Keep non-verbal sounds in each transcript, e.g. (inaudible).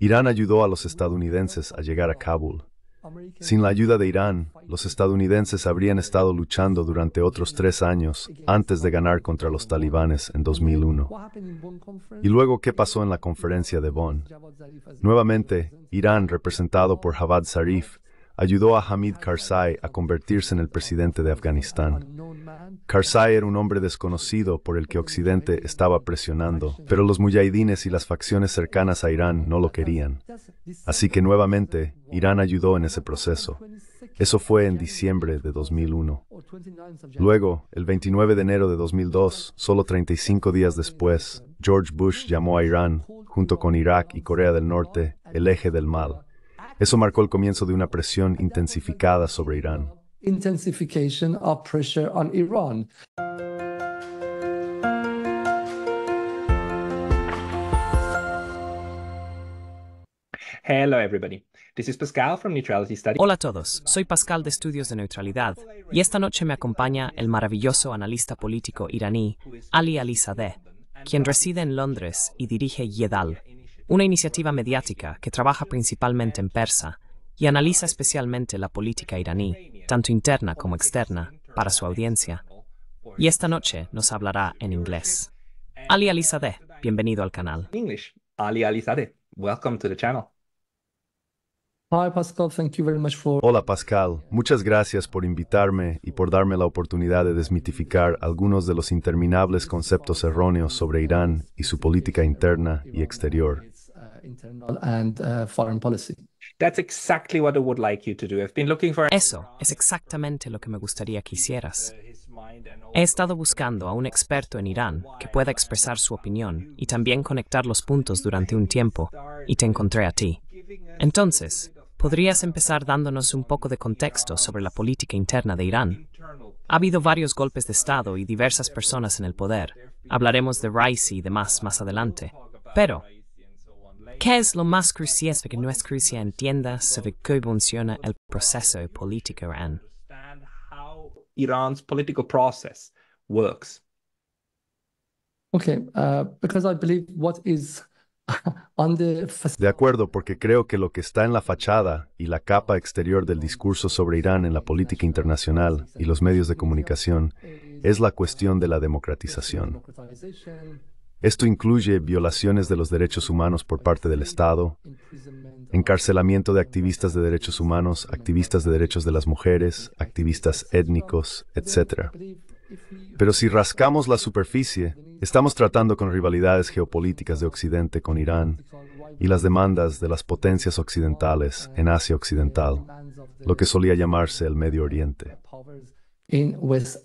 Irán ayudó a los estadounidenses a llegar a Kabul. Sin la ayuda de Irán, los estadounidenses habrían estado luchando durante otros tres años antes de ganar contra los talibanes en 2001. ¿Y luego qué pasó en la conferencia de Bonn? Nuevamente, Irán, representado por Javad Zarif, ayudó a Hamid Karzai a convertirse en el presidente de Afganistán. Karzai era un hombre desconocido por el que Occidente estaba presionando, pero los mujahidines y las facciones cercanas a Irán no lo querían. Así que nuevamente, Irán ayudó en ese proceso. Eso fue en diciembre de 2001. Luego, el 29 de enero de 2002, solo 35 días después, George Bush llamó a Irán, junto con Irak y Corea del Norte, el eje del mal. Eso marcó el comienzo de una presión intensificada sobre Irán. Hola a todos, soy Pascal de Estudios de Neutralidad y esta noche me acompaña el maravilloso analista político iraní Ali Ali quien reside en Londres y dirige Yedal, una iniciativa mediática que trabaja principalmente en persa y analiza especialmente la política iraní, tanto interna como externa, para su audiencia. Y esta noche nos hablará en inglés. Ali Alizadeh, bienvenido al canal. Hola Pascal, muchas gracias por invitarme y por darme la oportunidad de desmitificar algunos de los interminables conceptos erróneos sobre Irán y su política interna y exterior. Eso es exactamente lo que me gustaría que hicieras. Uh, He estado buscando a un experto en Irán que pueda expresar su opinión y también conectar los puntos durante un tiempo, y te encontré a ti. Entonces, ¿podrías empezar dándonos un poco de contexto sobre la política interna de Irán? Ha habido varios golpes de Estado y diversas personas en el poder. Hablaremos de Raisi y demás más adelante. Pero, ¿Qué es lo más crucial para que nuestra crucial, entienda sobre cómo funciona el proceso político Irán? de acuerdo, porque creo que lo que está en la fachada y la capa exterior del discurso sobre Irán en la política internacional y los medios de comunicación es la cuestión de la democratización. Esto incluye violaciones de los derechos humanos por parte del Estado, encarcelamiento de activistas de derechos humanos, activistas de derechos de las mujeres, activistas étnicos, etc. Pero si rascamos la superficie, estamos tratando con rivalidades geopolíticas de Occidente con Irán y las demandas de las potencias occidentales en Asia Occidental, lo que solía llamarse el Medio Oriente. West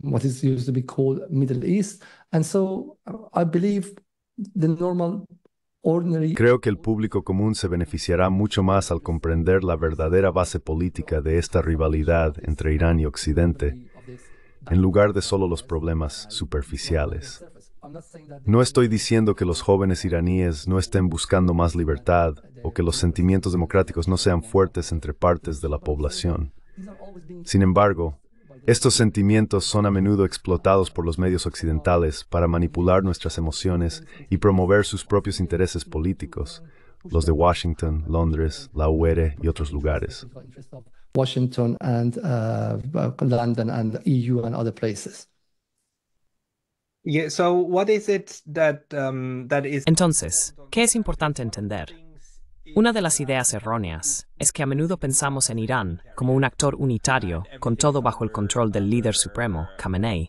what is used to be Middle East. And so Creo que el público común se beneficiará mucho más al comprender la verdadera base política de esta rivalidad entre Irán y Occidente, en lugar de solo los problemas superficiales. No estoy diciendo que los jóvenes iraníes no estén buscando más libertad o que los sentimientos democráticos no sean fuertes entre partes de la población. Sin embargo, estos sentimientos son a menudo explotados por los medios occidentales para manipular nuestras emociones y promover sus propios intereses políticos, los de Washington, Londres, la UR y otros lugares. Entonces, ¿qué es importante entender? Una de las ideas erróneas es que a menudo pensamos en Irán como un actor unitario con todo bajo el control del líder supremo, Khamenei,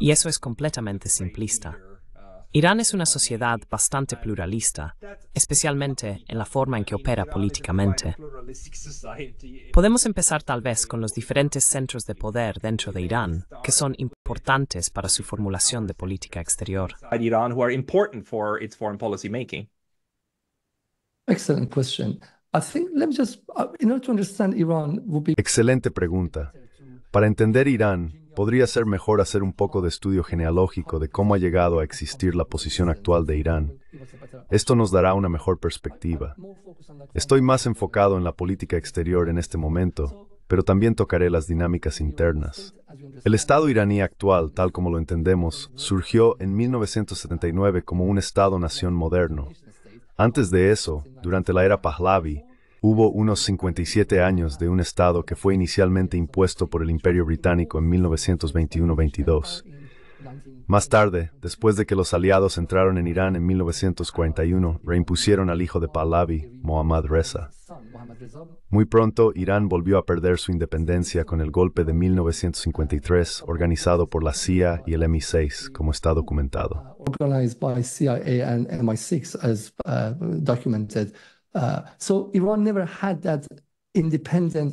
y eso es completamente simplista. Irán es una sociedad bastante pluralista, especialmente en la forma en que opera políticamente. Podemos empezar tal vez con los diferentes centros de poder dentro de Irán, que son importantes para su formulación de política exterior. Excellent question. think, just, uh, in order to understand be... Excelente pregunta. Para entender Irán, podría ser mejor hacer un poco de estudio genealógico de cómo ha llegado a existir la posición actual de Irán. Esto nos dará una mejor perspectiva. Estoy más enfocado en la política exterior en este momento, pero también tocaré las dinámicas internas. El Estado iraní actual, tal como lo entendemos, surgió en 1979 como un Estado-nación moderno, antes de eso, durante la era Pahlavi, hubo unos 57 años de un Estado que fue inicialmente impuesto por el Imperio Británico en 1921-22 más tarde, después de que los aliados entraron en Irán en 1941, reimpusieron al hijo de Pahlavi, Mohammad Reza. Muy pronto, Irán volvió a perder su independencia con el golpe de 1953 organizado por la CIA y el MI6, como está documentado.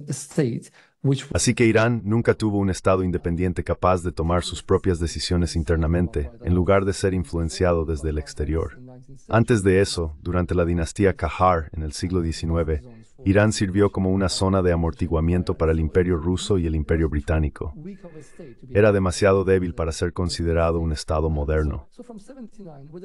state. Así que Irán nunca tuvo un Estado independiente capaz de tomar sus propias decisiones internamente, en lugar de ser influenciado desde el exterior. Antes de eso, durante la dinastía Qajar en el siglo XIX, Irán sirvió como una zona de amortiguamiento para el imperio ruso y el imperio británico. Era demasiado débil para ser considerado un Estado moderno.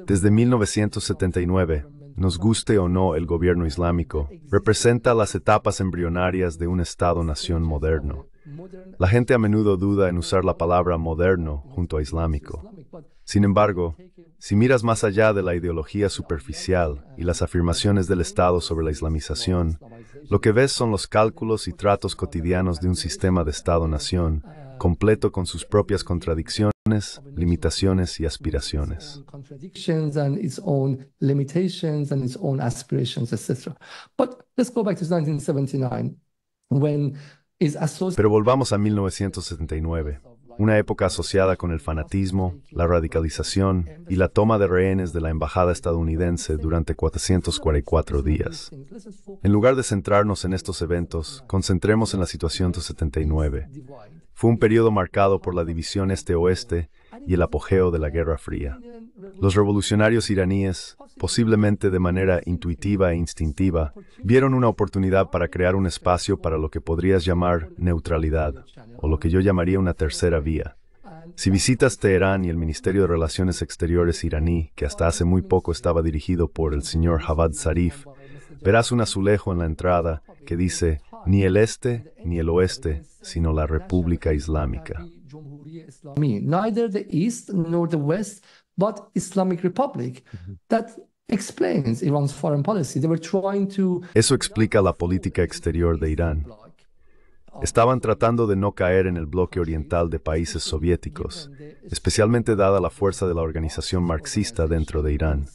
Desde 1979, nos guste o no el gobierno islámico, representa las etapas embrionarias de un Estado-nación moderno. La gente a menudo duda en usar la palabra moderno junto a islámico. Sin embargo, si miras más allá de la ideología superficial y las afirmaciones del Estado sobre la islamización, lo que ves son los cálculos y tratos cotidianos de un sistema de Estado-nación completo con sus propias contradicciones, limitaciones y aspiraciones. Pero volvamos a 1979, una época asociada con el fanatismo, la radicalización y la toma de rehenes de la embajada estadounidense durante 444 días. En lugar de centrarnos en estos eventos, concentremos en la situación de 79, fue un periodo marcado por la división este-oeste y el apogeo de la Guerra Fría. Los revolucionarios iraníes, posiblemente de manera intuitiva e instintiva, vieron una oportunidad para crear un espacio para lo que podrías llamar neutralidad, o lo que yo llamaría una tercera vía. Si visitas Teherán y el Ministerio de Relaciones Exteriores iraní, que hasta hace muy poco estaba dirigido por el señor Javad Zarif, verás un azulejo en la entrada que dice, ni el este ni el oeste sino la República Islámica. Eso explica la política exterior de Irán. Estaban tratando de no caer en el bloque oriental de países soviéticos, especialmente dada la fuerza de la organización marxista dentro de Irán.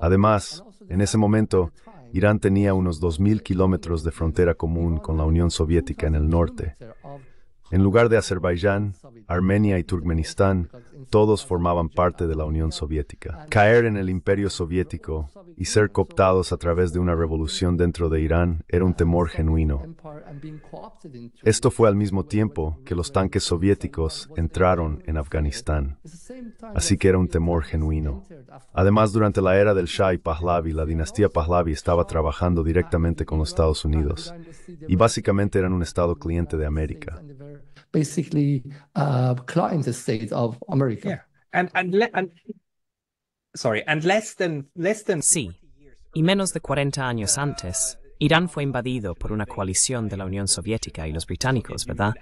Además, en ese momento, Irán tenía unos 2.000 kilómetros de frontera común con la Unión Soviética en el norte. En lugar de Azerbaiyán, Armenia y Turkmenistán, todos formaban parte de la Unión Soviética. Caer en el imperio soviético y ser cooptados a través de una revolución dentro de Irán era un temor genuino. Esto fue al mismo tiempo que los tanques soviéticos entraron en Afganistán, así que era un temor genuino. Además, durante la era del Shah y Pahlavi, la dinastía Pahlavi estaba trabajando directamente con los Estados Unidos y básicamente eran un estado cliente de América. Sí, y menos de 40 años antes, Irán fue invadido por una coalición de la Unión Soviética y los británicos, ¿verdad?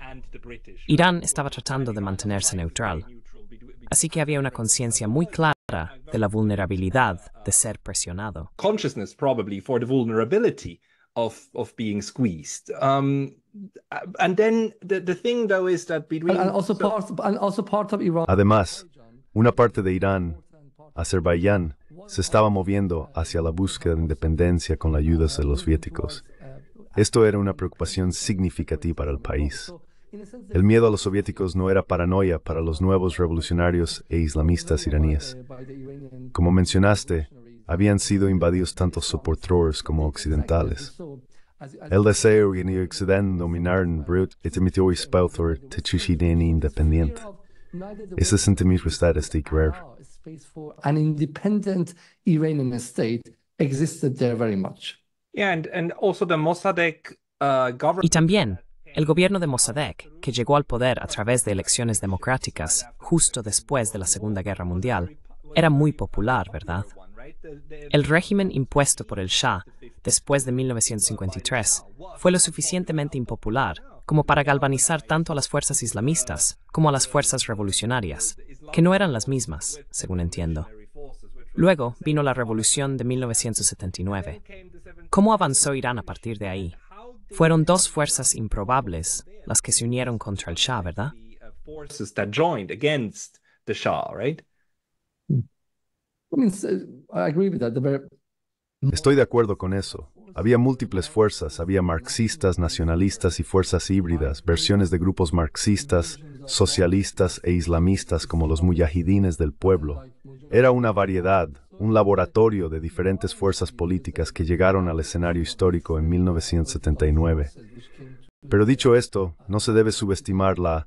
Irán estaba tratando de mantenerse neutral, Así que había una conciencia muy clara de la vulnerabilidad de ser presionado. Consciousness probably for the vulnerability of of being squeezed. Um, and then the, the thing though is that between and also of Iran. Además, una parte de Irán, Azerbaiyán, se estaba moviendo hacia la búsqueda de independencia con la ayuda de los soviéticos. Esto era una preocupación significativa para el país. El miedo a los soviéticos no era paranoia para los nuevos revolucionarios e islamistas iraníes. Como mencionaste, habían sido invadidos tanto soportores como occidentales. El deseo en el occidente dominar Brut y permitió espalzar Techishideni Ese sentimiento de este An independent Iranian state existed there very much. Uh, y también el gobierno de Mossadegh, que llegó al poder a través de elecciones democráticas justo después de la Segunda Guerra Mundial, era muy popular, ¿verdad? El régimen impuesto por el Shah después de 1953 fue lo suficientemente impopular como para galvanizar tanto a las fuerzas islamistas como a las fuerzas revolucionarias, que no eran las mismas, según entiendo. Luego vino la revolución de 1979. ¿Cómo avanzó Irán a partir de ahí? Fueron dos fuerzas improbables las que se unieron contra el Shah, ¿verdad? Estoy de acuerdo con eso. Había múltiples fuerzas, había marxistas, nacionalistas y fuerzas híbridas, versiones de grupos marxistas, socialistas e islamistas como los mujahidines del pueblo. Era una variedad, un laboratorio de diferentes fuerzas políticas que llegaron al escenario histórico en 1979. Pero dicho esto, no se debe subestimar la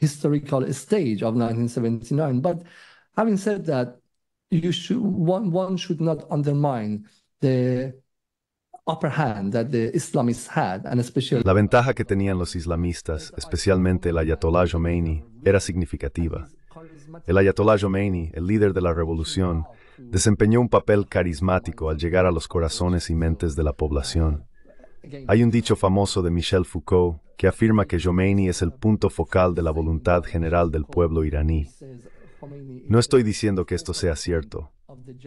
but having said that, one, should not undermine the upper hand that the had, and La ventaja que tenían los islamistas, especialmente el ayatollah Khomeini, era significativa. El ayatollah Jomeini, el líder de la revolución, desempeñó un papel carismático al llegar a los corazones y mentes de la población. Hay un dicho famoso de Michel Foucault que afirma que Jomeini es el punto focal de la voluntad general del pueblo iraní. No estoy diciendo que esto sea cierto,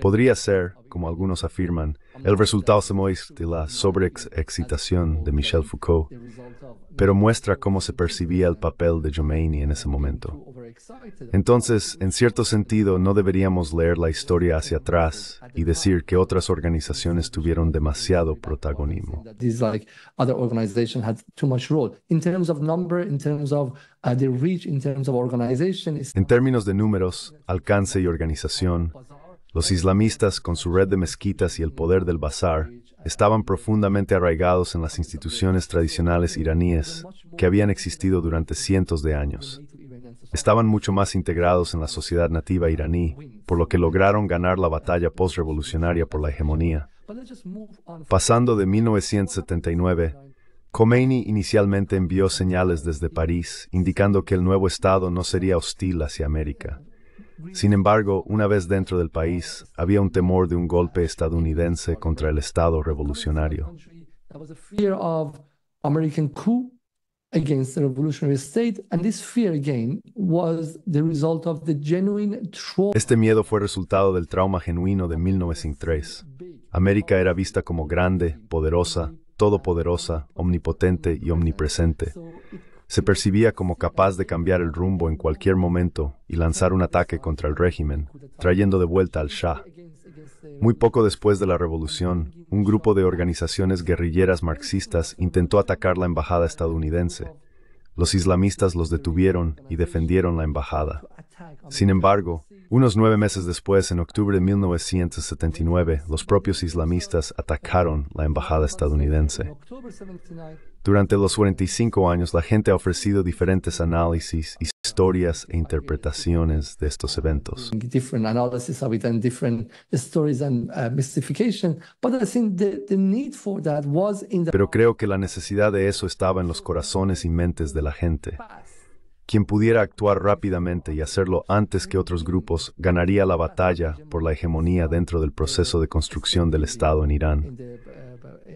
podría ser, como algunos afirman, el resultado de la sobreexcitación de Michel Foucault, pero muestra cómo se percibía el papel de Jomeini en ese momento. Entonces, en cierto sentido, no deberíamos leer la historia hacia atrás y decir que otras organizaciones tuvieron demasiado protagonismo. En términos de números, alcance y organización, los islamistas, con su red de mezquitas y el poder del bazar, estaban profundamente arraigados en las instituciones tradicionales iraníes que habían existido durante cientos de años. Estaban mucho más integrados en la sociedad nativa iraní, por lo que lograron ganar la batalla postrevolucionaria por la hegemonía. Pasando de 1979, Khomeini inicialmente envió señales desde París indicando que el nuevo Estado no sería hostil hacia América. Sin embargo, una vez dentro del país, había un temor de un golpe estadounidense contra el Estado revolucionario. Este miedo fue resultado del trauma genuino de 1903. América era vista como grande, poderosa, todopoderosa, omnipotente y omnipresente se percibía como capaz de cambiar el rumbo en cualquier momento y lanzar un ataque contra el régimen, trayendo de vuelta al Shah. Muy poco después de la revolución, un grupo de organizaciones guerrilleras marxistas intentó atacar la embajada estadounidense. Los islamistas los detuvieron y defendieron la embajada. Sin embargo, unos nueve meses después, en octubre de 1979, los propios islamistas atacaron la embajada estadounidense. Durante los 45 años la gente ha ofrecido diferentes análisis, historias e interpretaciones de estos eventos. Pero creo que la necesidad de eso estaba en los corazones y mentes de la gente. Quien pudiera actuar rápidamente y hacerlo antes que otros grupos ganaría la batalla por la hegemonía dentro del proceso de construcción del Estado en Irán.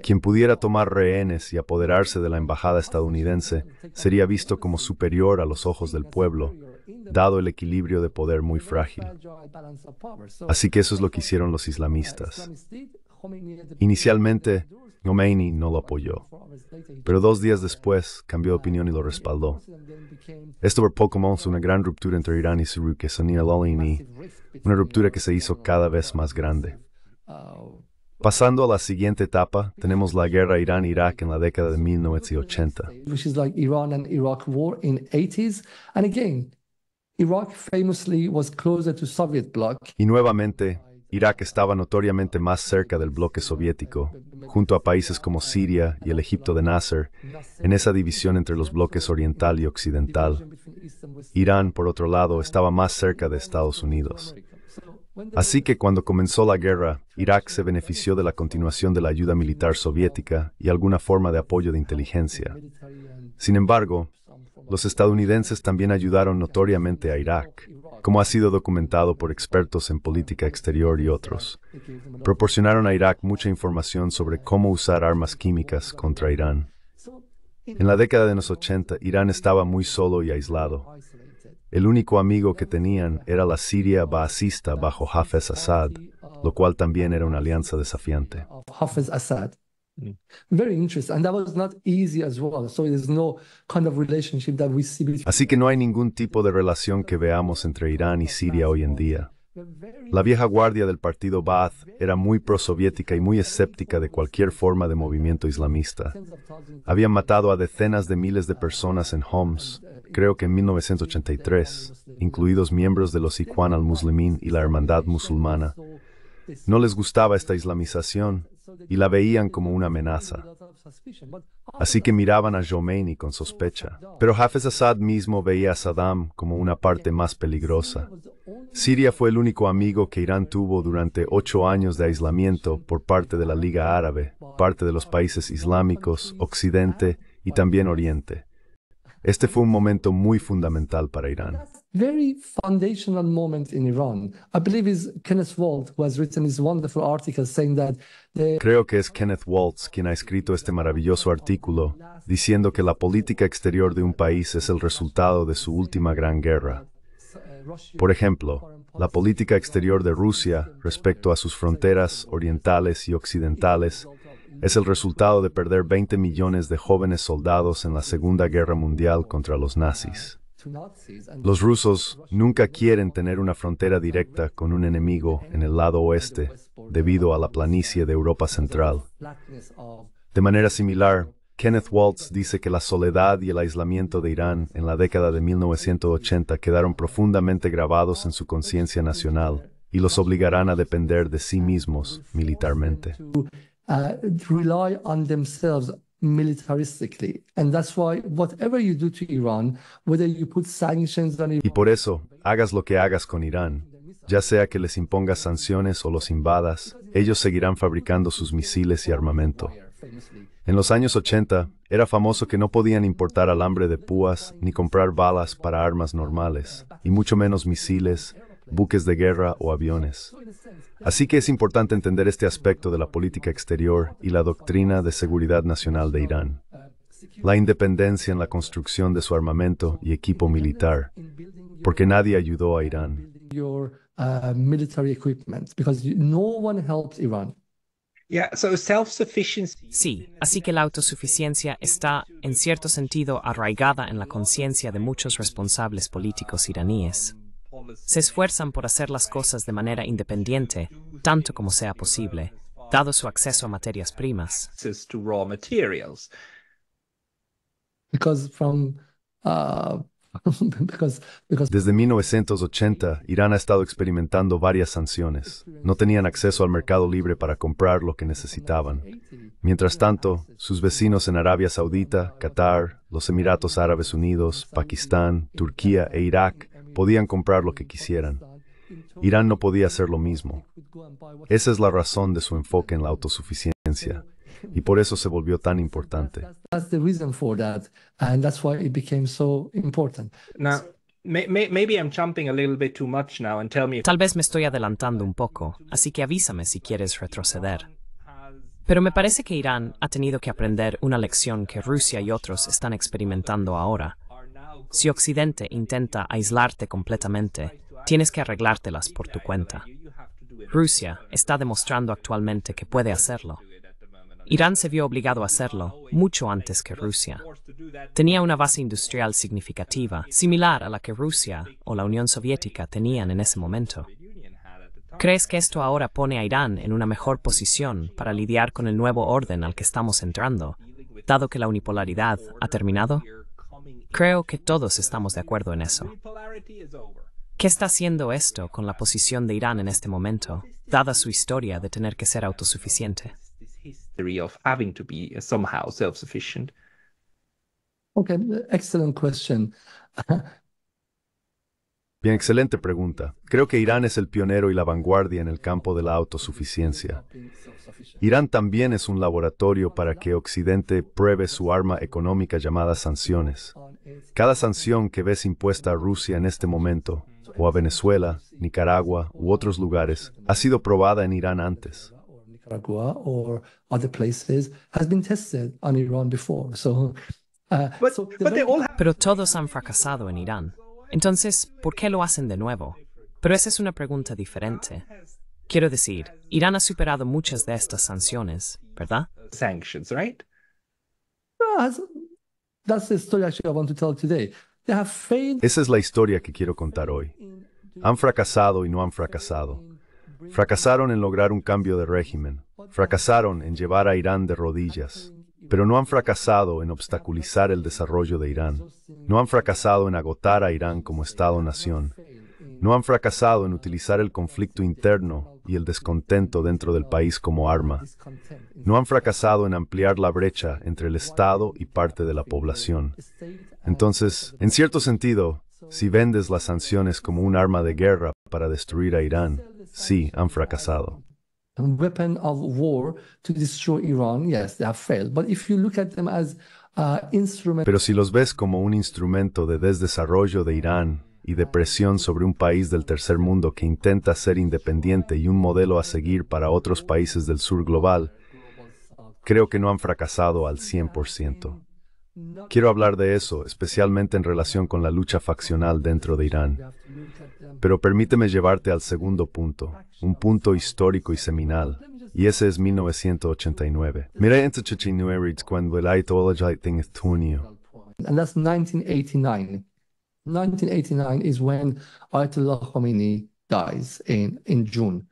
Quien pudiera tomar rehenes y apoderarse de la embajada estadounidense sería visto como superior a los ojos del pueblo, dado el equilibrio de poder muy frágil. Así que eso es lo que hicieron los islamistas. Inicialmente, Khomeini no lo apoyó, pero dos días después cambió de opinión y lo respaldó. Esto fue poco más una gran ruptura entre Irán y Sirukes, Sunni al una ruptura que se hizo cada vez más grande. Pasando a la siguiente etapa, tenemos la guerra Irán-Irak en la década de 1980. Y nuevamente Irak estaba notoriamente más cerca del bloque soviético, junto a países como Siria y el Egipto de Nasser, en esa división entre los bloques oriental y occidental. Irán, por otro lado, estaba más cerca de Estados Unidos. Así que cuando comenzó la guerra, Irak se benefició de la continuación de la ayuda militar soviética y alguna forma de apoyo de inteligencia. Sin embargo, los estadounidenses también ayudaron notoriamente a Irak, como ha sido documentado por expertos en política exterior y otros. Proporcionaron a Irak mucha información sobre cómo usar armas químicas contra Irán. En la década de los 80, Irán estaba muy solo y aislado. El único amigo que tenían era la Siria baasista bajo Hafez Assad, lo cual también era una alianza desafiante. Así que no hay ningún tipo de relación que veamos entre Irán y Siria hoy en día. La vieja guardia del partido Ba'ath era muy prosoviética y muy escéptica de cualquier forma de movimiento islamista. Habían matado a decenas de miles de personas en Homs, creo que en 1983, incluidos miembros de los Ikhwan al-Muslimin y la Hermandad Musulmana. No les gustaba esta islamización y la veían como una amenaza. Así que miraban a Jomeini con sospecha. Pero Hafez Assad mismo veía a Saddam como una parte más peligrosa. Siria fue el único amigo que Irán tuvo durante ocho años de aislamiento por parte de la Liga Árabe, parte de los países islámicos, Occidente y también Oriente. Este fue un momento muy fundamental para Irán. Creo que es Kenneth Waltz quien ha escrito este maravilloso artículo diciendo que la política exterior de un país es el resultado de su última gran guerra. Por ejemplo, la política exterior de Rusia respecto a sus fronteras orientales y occidentales es el resultado de perder 20 millones de jóvenes soldados en la Segunda Guerra Mundial contra los nazis. Los rusos nunca quieren tener una frontera directa con un enemigo en el lado oeste debido a la planicie de Europa Central. De manera similar, Kenneth Waltz dice que la soledad y el aislamiento de Irán en la década de 1980 quedaron profundamente grabados en su conciencia nacional y los obligarán a depender de sí mismos militarmente y por eso, hagas lo que hagas con Irán, ya sea que les impongas sanciones o los invadas, ellos seguirán fabricando sus misiles y armamento. En los años 80, era famoso que no podían importar alambre de púas ni comprar balas para armas normales, y mucho menos misiles, buques de guerra o aviones. Así que es importante entender este aspecto de la política exterior y la doctrina de seguridad nacional de Irán. La independencia en la construcción de su armamento y equipo militar, porque nadie ayudó a Irán. Uh, sí, así que la autosuficiencia está, en cierto sentido, arraigada en la conciencia de muchos responsables políticos iraníes se esfuerzan por hacer las cosas de manera independiente, tanto como sea posible, dado su acceso a materias primas. Uh, (laughs) Desde 1980, Irán ha estado experimentando varias sanciones. No tenían acceso al mercado libre para comprar lo que necesitaban. Mientras tanto, sus vecinos en Arabia Saudita, Qatar, los Emiratos Árabes Unidos, Pakistán, Turquía e Irak podían comprar lo que quisieran. Irán no podía hacer lo mismo. Esa es la razón de su enfoque en la autosuficiencia y por eso se volvió tan importante. Tal vez me estoy adelantando un poco, así que avísame si quieres retroceder. Pero me parece que Irán ha tenido que aprender una lección que Rusia y otros están experimentando ahora si Occidente intenta aislarte completamente, tienes que arreglártelas por tu cuenta. Rusia está demostrando actualmente que puede hacerlo. Irán se vio obligado a hacerlo mucho antes que Rusia. Tenía una base industrial significativa, similar a la que Rusia o la Unión Soviética tenían en ese momento. ¿Crees que esto ahora pone a Irán en una mejor posición para lidiar con el nuevo orden al que estamos entrando, dado que la unipolaridad ha terminado? Creo que todos estamos de acuerdo en eso. ¿Qué está haciendo esto con la posición de Irán en este momento, dada su historia de tener que ser autosuficiente? Okay, excellent question. (laughs) Bien, excelente pregunta. Creo que Irán es el pionero y la vanguardia en el campo de la autosuficiencia. Irán también es un laboratorio para que Occidente pruebe su arma económica llamada sanciones. Cada sanción que ves impuesta a Rusia en este momento, o a Venezuela, Nicaragua u otros lugares, ha sido probada en Irán antes. Pero todos han fracasado en Irán. Entonces, ¿por qué lo hacen de nuevo? Pero esa es una pregunta diferente. Quiero decir, Irán ha superado muchas de estas sanciones, ¿verdad? Esa es la historia que quiero contar hoy. Han fracasado y no han fracasado. Fracasaron en lograr un cambio de régimen. Fracasaron en llevar a Irán de rodillas pero no han fracasado en obstaculizar el desarrollo de Irán, no han fracasado en agotar a Irán como Estado-nación, no han fracasado en utilizar el conflicto interno y el descontento dentro del país como arma, no han fracasado en ampliar la brecha entre el Estado y parte de la población. Entonces, en cierto sentido, si vendes las sanciones como un arma de guerra para destruir a Irán, sí han fracasado. Pero si los ves como un instrumento de desdesarrollo de Irán y de presión sobre un país del tercer mundo que intenta ser independiente y un modelo a seguir para otros países del sur global, creo que no han fracasado al 100%. Quiero hablar de eso, especialmente en relación con la lucha faccional dentro de Irán. Pero permíteme llevarte al segundo punto, un punto histórico y seminal, y ese es 1989. Mira entre cuando el Ayatollah en Estonio. And that's 1989. 1989 is when Ayatollah Khomeini dies in, in June.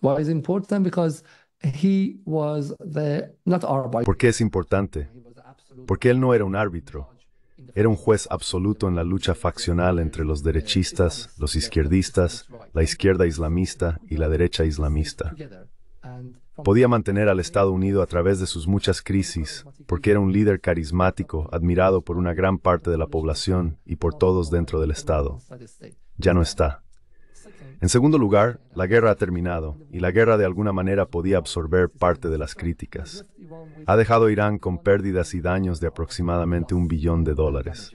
Why is important? Because he was the, not ¿Por qué es importante? porque él no era un árbitro, era un juez absoluto en la lucha faccional entre los derechistas, los izquierdistas, la izquierda islamista y la derecha islamista. Podía mantener al Estado unido a través de sus muchas crisis, porque era un líder carismático, admirado por una gran parte de la población y por todos dentro del Estado. Ya no está. En segundo lugar, la guerra ha terminado y la guerra de alguna manera podía absorber parte de las críticas. Ha dejado a Irán con pérdidas y daños de aproximadamente un billón de dólares.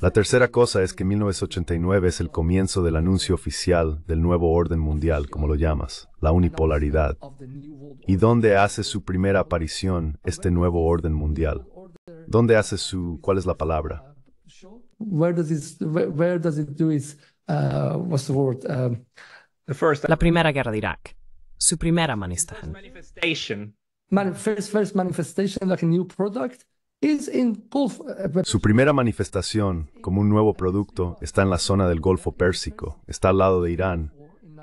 La tercera cosa es que 1989 es el comienzo del anuncio oficial del nuevo orden mundial, como lo llamas, la unipolaridad, y dónde hace su primera aparición este nuevo orden mundial. ¿Dónde hace su... cuál es la palabra? La primera guerra de Irak. Su primera manifestación. first, first manifestation like a new product. Uh, su primera manifestación como un nuevo producto está en la zona del Golfo Pérsico, está al lado de Irán,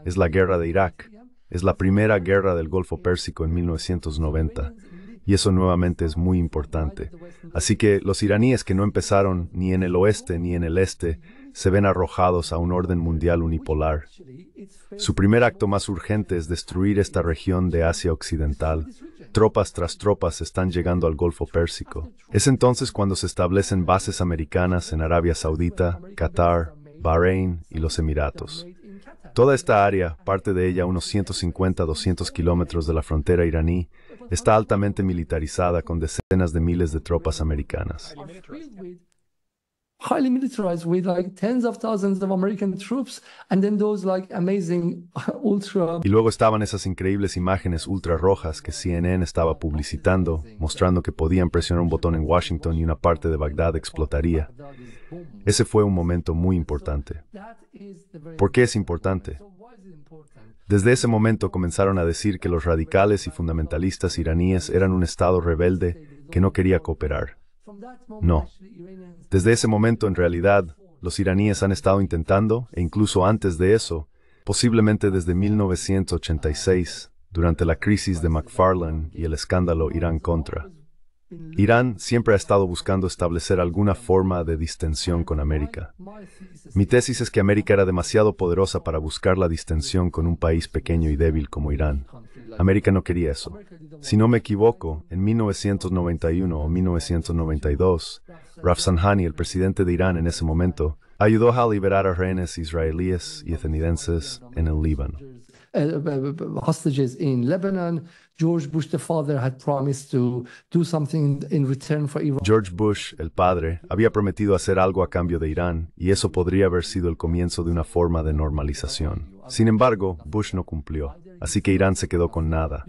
es la guerra de Irak, es la primera guerra del Golfo Pérsico en 1990 y eso nuevamente es muy importante. Así que los iraníes que no empezaron ni en el oeste ni en el este se ven arrojados a un orden mundial unipolar. Su primer acto más urgente es destruir esta región de Asia Occidental. Tropas tras tropas están llegando al Golfo Pérsico. Es entonces cuando se establecen bases americanas en Arabia Saudita, Qatar, Bahrein y los Emiratos. Toda esta área, parte de ella unos 150-200 kilómetros de la frontera iraní, está altamente militarizada con decenas de miles de tropas americanas. Y luego estaban esas increíbles imágenes ultra rojas que CNN estaba publicitando, mostrando que podían presionar un botón en Washington y una parte de Bagdad explotaría. Ese fue un momento muy importante. ¿Por qué es importante? Desde ese momento comenzaron a decir que los radicales y fundamentalistas iraníes eran un Estado rebelde que no quería cooperar. No. Desde ese momento, en realidad, los iraníes han estado intentando, e incluso antes de eso, posiblemente desde 1986, durante la crisis de McFarlane y el escándalo Irán-Contra. Irán siempre ha estado buscando establecer alguna forma de distensión con América. Mi tesis es que América era demasiado poderosa para buscar la distensión con un país pequeño y débil como Irán. América no quería eso. Si no me equivoco, en 1991 o 1992, Rafsanjani, el presidente de Irán en ese momento, ayudó a liberar a rehenes israelíes y estadounidenses en el Líbano. Uh, uh, uh, hostages in Lebanon. George Bush George Bush el padre había prometido hacer algo a cambio de Irán y eso podría haber sido el comienzo de una forma de normalización. Sin embargo, Bush no cumplió, así que Irán se quedó con nada.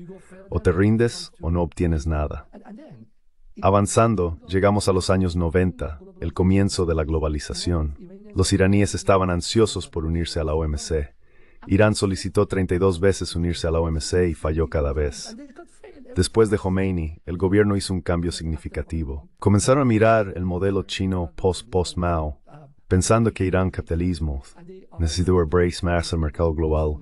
O te rindes o no obtienes nada. Avanzando, llegamos a los años 90, el comienzo de la globalización. Los iraníes estaban ansiosos por unirse a la OMC. Irán solicitó 32 veces unirse a la OMC y falló cada vez. Después de Khomeini, el gobierno hizo un cambio significativo. Comenzaron a mirar el modelo chino post-post-Mao, pensando que Irán capitalismo, necesitaba abrazar más el mercado global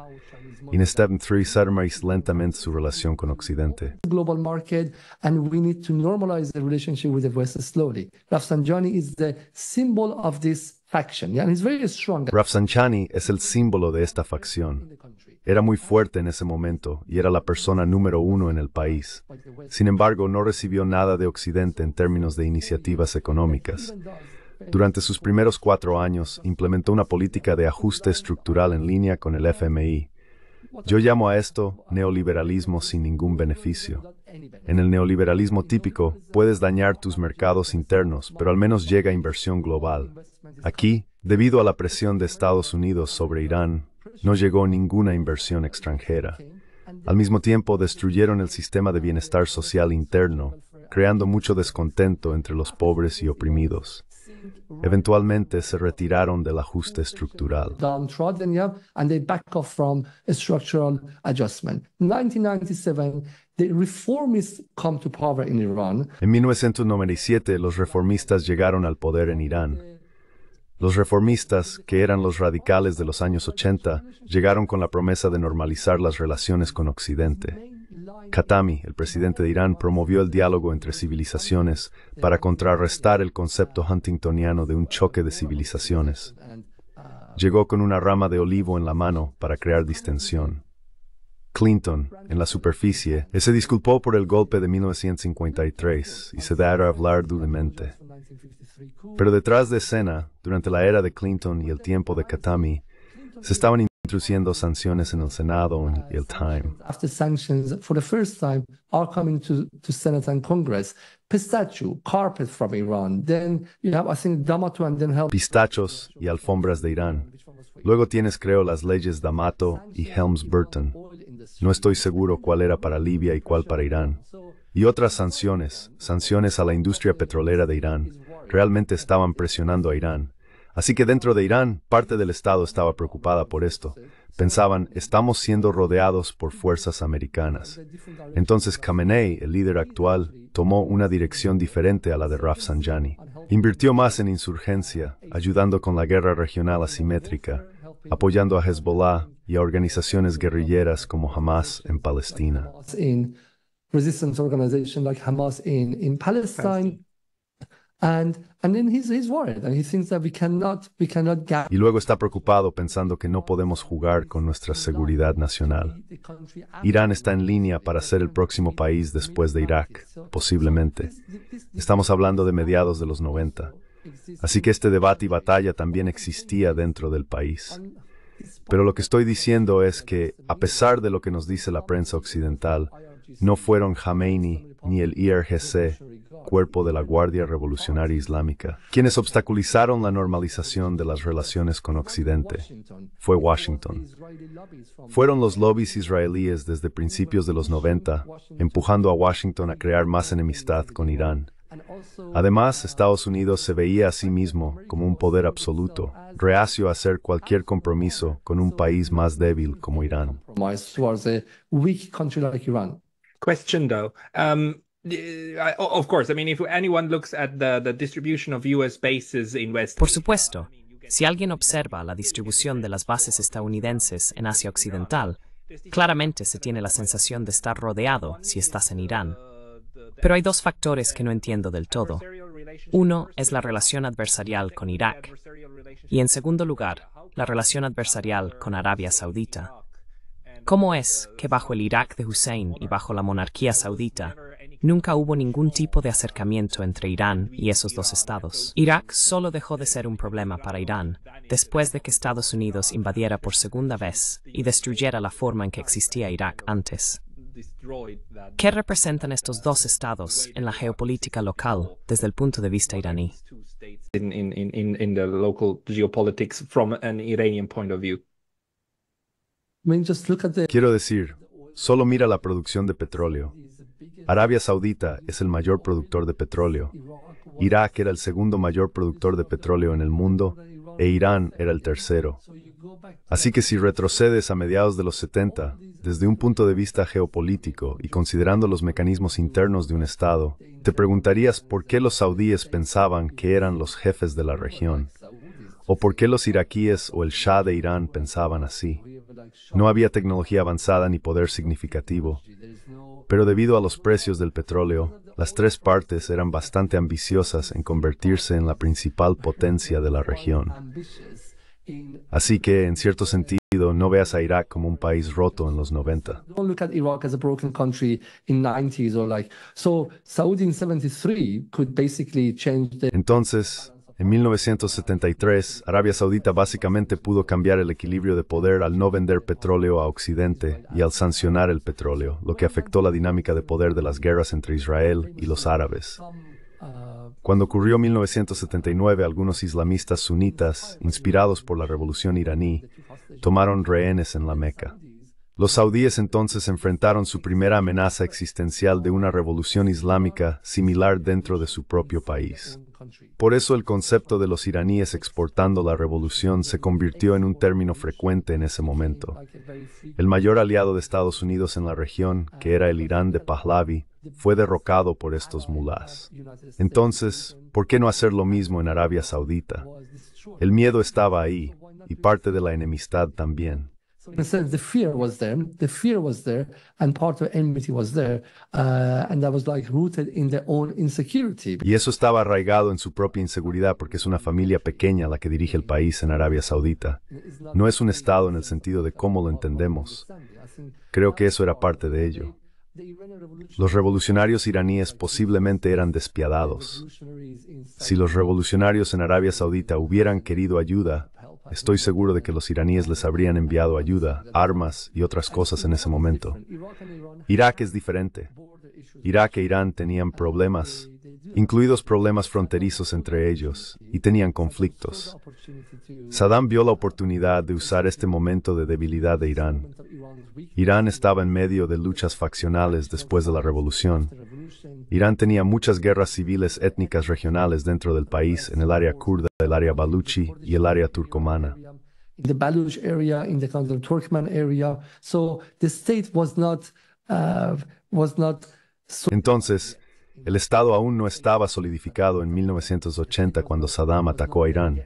step three, más lentamente su relación con Occidente. Global market and we need to normalize the relationship with the Rafsanjani is the symbol of this faction. Yeah, very Rafsanjani es el símbolo de esta facción. Era muy fuerte en ese momento y era la persona número uno en el país. Sin embargo, no recibió nada de Occidente en términos de iniciativas económicas. Durante sus primeros cuatro años, implementó una política de ajuste estructural en línea con el FMI, yo llamo a esto neoliberalismo sin ningún beneficio. En el neoliberalismo típico, puedes dañar tus mercados internos, pero al menos llega inversión global. Aquí, debido a la presión de Estados Unidos sobre Irán, no llegó ninguna inversión extranjera. Al mismo tiempo, destruyeron el sistema de bienestar social interno, creando mucho descontento entre los pobres y oprimidos. Eventualmente se retiraron del ajuste estructural. En 1997, los reformistas llegaron al poder en Irán. Los reformistas, que eran los radicales de los años 80, llegaron con la promesa de normalizar las relaciones con Occidente. Katami, el presidente de Irán, promovió el diálogo entre civilizaciones para contrarrestar el concepto huntingtoniano de un choque de civilizaciones. Llegó con una rama de olivo en la mano para crear distensión. Clinton, en la superficie, se disculpó por el golpe de 1953 y se dará a hablar duramente. Pero detrás de escena, durante la era de Clinton y el tiempo de Katami, se estaban introduciendo sanciones en el Senado y el Time. After carpet from Iran. Pistachos y alfombras de Irán. Luego tienes, creo, las leyes D'Amato y Helms-Burton. No estoy seguro cuál era para Libia y cuál para Irán. Y otras sanciones, sanciones a la industria petrolera de Irán. Realmente estaban presionando a Irán. Así que dentro de Irán, parte del Estado estaba preocupada por esto. Pensaban, estamos siendo rodeados por fuerzas americanas. Entonces Khamenei, el líder actual, tomó una dirección diferente a la de Rafsanjani. Invirtió más en insurgencia, ayudando con la guerra regional asimétrica, apoyando a Hezbollah y a organizaciones guerrilleras como Hamas en Palestina. Y luego está preocupado pensando que no podemos jugar con nuestra seguridad nacional. Irán está en línea para ser el próximo país después de Irak, posiblemente. Estamos hablando de mediados de los 90. Así que este debate y batalla también existía dentro del país. Pero lo que estoy diciendo es que, a pesar de lo que nos dice la prensa occidental, no fueron Khomeini ni el IRGC cuerpo de la Guardia Revolucionaria Islámica, quienes obstaculizaron la normalización de las relaciones con Occidente. Fue Washington. Fueron los lobbies israelíes desde principios de los 90, empujando a Washington a crear más enemistad con Irán. Además, Estados Unidos se veía a sí mismo como un poder absoluto, reacio a hacer cualquier compromiso con un país más débil como Irán. Question though, um, por supuesto, si alguien observa la distribución de las bases estadounidenses en Asia Occidental, claramente se tiene la sensación de estar rodeado si estás en Irán. Pero hay dos factores que no entiendo del todo. Uno es la relación adversarial con Irak y en segundo lugar, la relación adversarial con Arabia Saudita. ¿Cómo es que bajo el Irak de Hussein y bajo la monarquía saudita Nunca hubo ningún tipo de acercamiento entre Irán y esos dos estados. Irak solo dejó de ser un problema para Irán después de que Estados Unidos invadiera por segunda vez y destruyera la forma en que existía Irak antes. ¿Qué representan estos dos estados en la geopolítica local desde el punto de vista iraní? Quiero decir, solo mira la producción de petróleo. Arabia Saudita es el mayor productor de petróleo. Irak era el segundo mayor productor de petróleo en el mundo e Irán era el tercero. Así que si retrocedes a mediados de los 70, desde un punto de vista geopolítico y considerando los mecanismos internos de un Estado, te preguntarías por qué los saudíes pensaban que eran los jefes de la región, o por qué los iraquíes o el Shah de Irán pensaban así. No había tecnología avanzada ni poder significativo. Pero debido a los precios del petróleo, las tres partes eran bastante ambiciosas en convertirse en la principal potencia de la región. Así que, en cierto sentido, no veas a Irak como un país roto en los 90. Entonces, en 1973, Arabia Saudita básicamente pudo cambiar el equilibrio de poder al no vender petróleo a Occidente y al sancionar el petróleo, lo que afectó la dinámica de poder de las guerras entre Israel y los árabes. Cuando ocurrió 1979, algunos islamistas sunitas, inspirados por la revolución iraní, tomaron rehenes en la Meca. Los saudíes entonces enfrentaron su primera amenaza existencial de una revolución islámica similar dentro de su propio país. Por eso el concepto de los iraníes exportando la revolución se convirtió en un término frecuente en ese momento. El mayor aliado de Estados Unidos en la región, que era el Irán de Pahlavi, fue derrocado por estos mulás. Entonces, ¿por qué no hacer lo mismo en Arabia Saudita? El miedo estaba ahí, y parte de la enemistad también. Y eso estaba arraigado en su propia inseguridad, porque es una familia pequeña la que dirige el país en Arabia Saudita. No es un estado en el sentido de cómo lo entendemos. Creo que eso era parte de ello. Los revolucionarios iraníes posiblemente eran despiadados. Si los revolucionarios en Arabia Saudita hubieran querido ayuda, Estoy seguro de que los iraníes les habrían enviado ayuda, armas y otras cosas en ese momento. Irak es diferente. Irak e Irán tenían problemas, incluidos problemas fronterizos entre ellos, y tenían conflictos. Saddam vio la oportunidad de usar este momento de debilidad de Irán. Irán estaba en medio de luchas faccionales después de la revolución, Irán tenía muchas guerras civiles étnicas regionales dentro del país, en el área kurda, el área baluchi y el área turcomana. Entonces, el Estado aún no estaba solidificado en 1980 cuando Saddam atacó a Irán.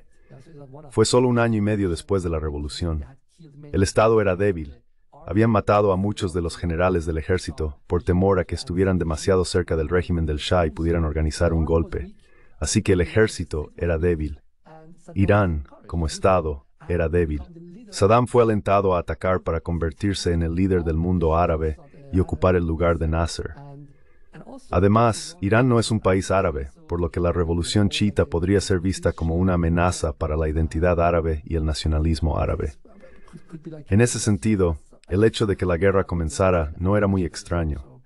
Fue solo un año y medio después de la revolución. El Estado era débil, habían matado a muchos de los generales del ejército por temor a que estuvieran demasiado cerca del régimen del Shah y pudieran organizar un golpe. Así que el ejército era débil. Irán, como Estado, era débil. Saddam fue alentado a atacar para convertirse en el líder del mundo árabe y ocupar el lugar de Nasser. Además, Irán no es un país árabe, por lo que la revolución chiita podría ser vista como una amenaza para la identidad árabe y el nacionalismo árabe. En ese sentido, el hecho de que la guerra comenzara no era muy extraño.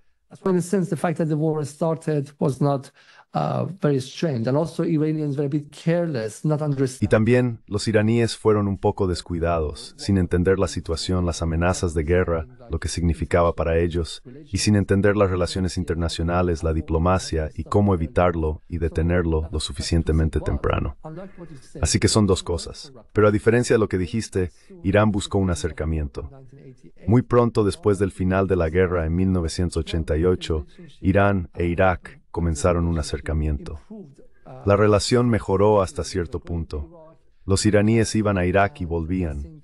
Y también los iraníes fueron un poco descuidados, sin entender la situación, las amenazas de guerra, lo que significaba para ellos, y sin entender las relaciones internacionales, la diplomacia y cómo evitarlo y detenerlo lo suficientemente temprano. Así que son dos cosas. Pero a diferencia de lo que dijiste, Irán buscó un acercamiento. Muy pronto después del final de la guerra en 1988, Irán e Irak comenzaron un acercamiento. La relación mejoró hasta cierto punto. Los iraníes iban a Irak y volvían.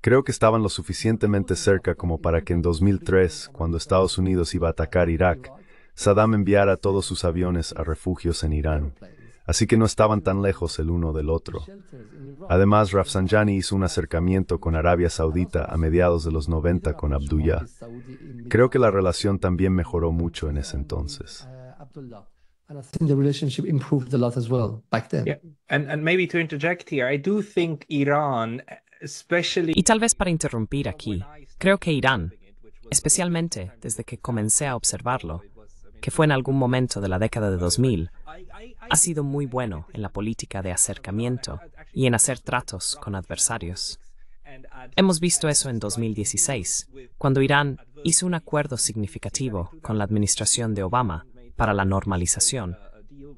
Creo que estaban lo suficientemente cerca como para que en 2003, cuando Estados Unidos iba a atacar Irak, Saddam enviara todos sus aviones a refugios en Irán. Así que no estaban tan lejos el uno del otro. Además, Rafsanjani hizo un acercamiento con Arabia Saudita a mediados de los 90 con Abdullah. Creo que la relación también mejoró mucho en ese entonces. Y tal vez para interrumpir aquí, creo que Irán, especialmente desde que comencé a observarlo, que fue en algún momento de la década de 2000, ha sido muy bueno en la política de acercamiento y en hacer tratos con adversarios. Hemos visto eso en 2016, cuando Irán hizo un acuerdo significativo con la administración de Obama para la normalización,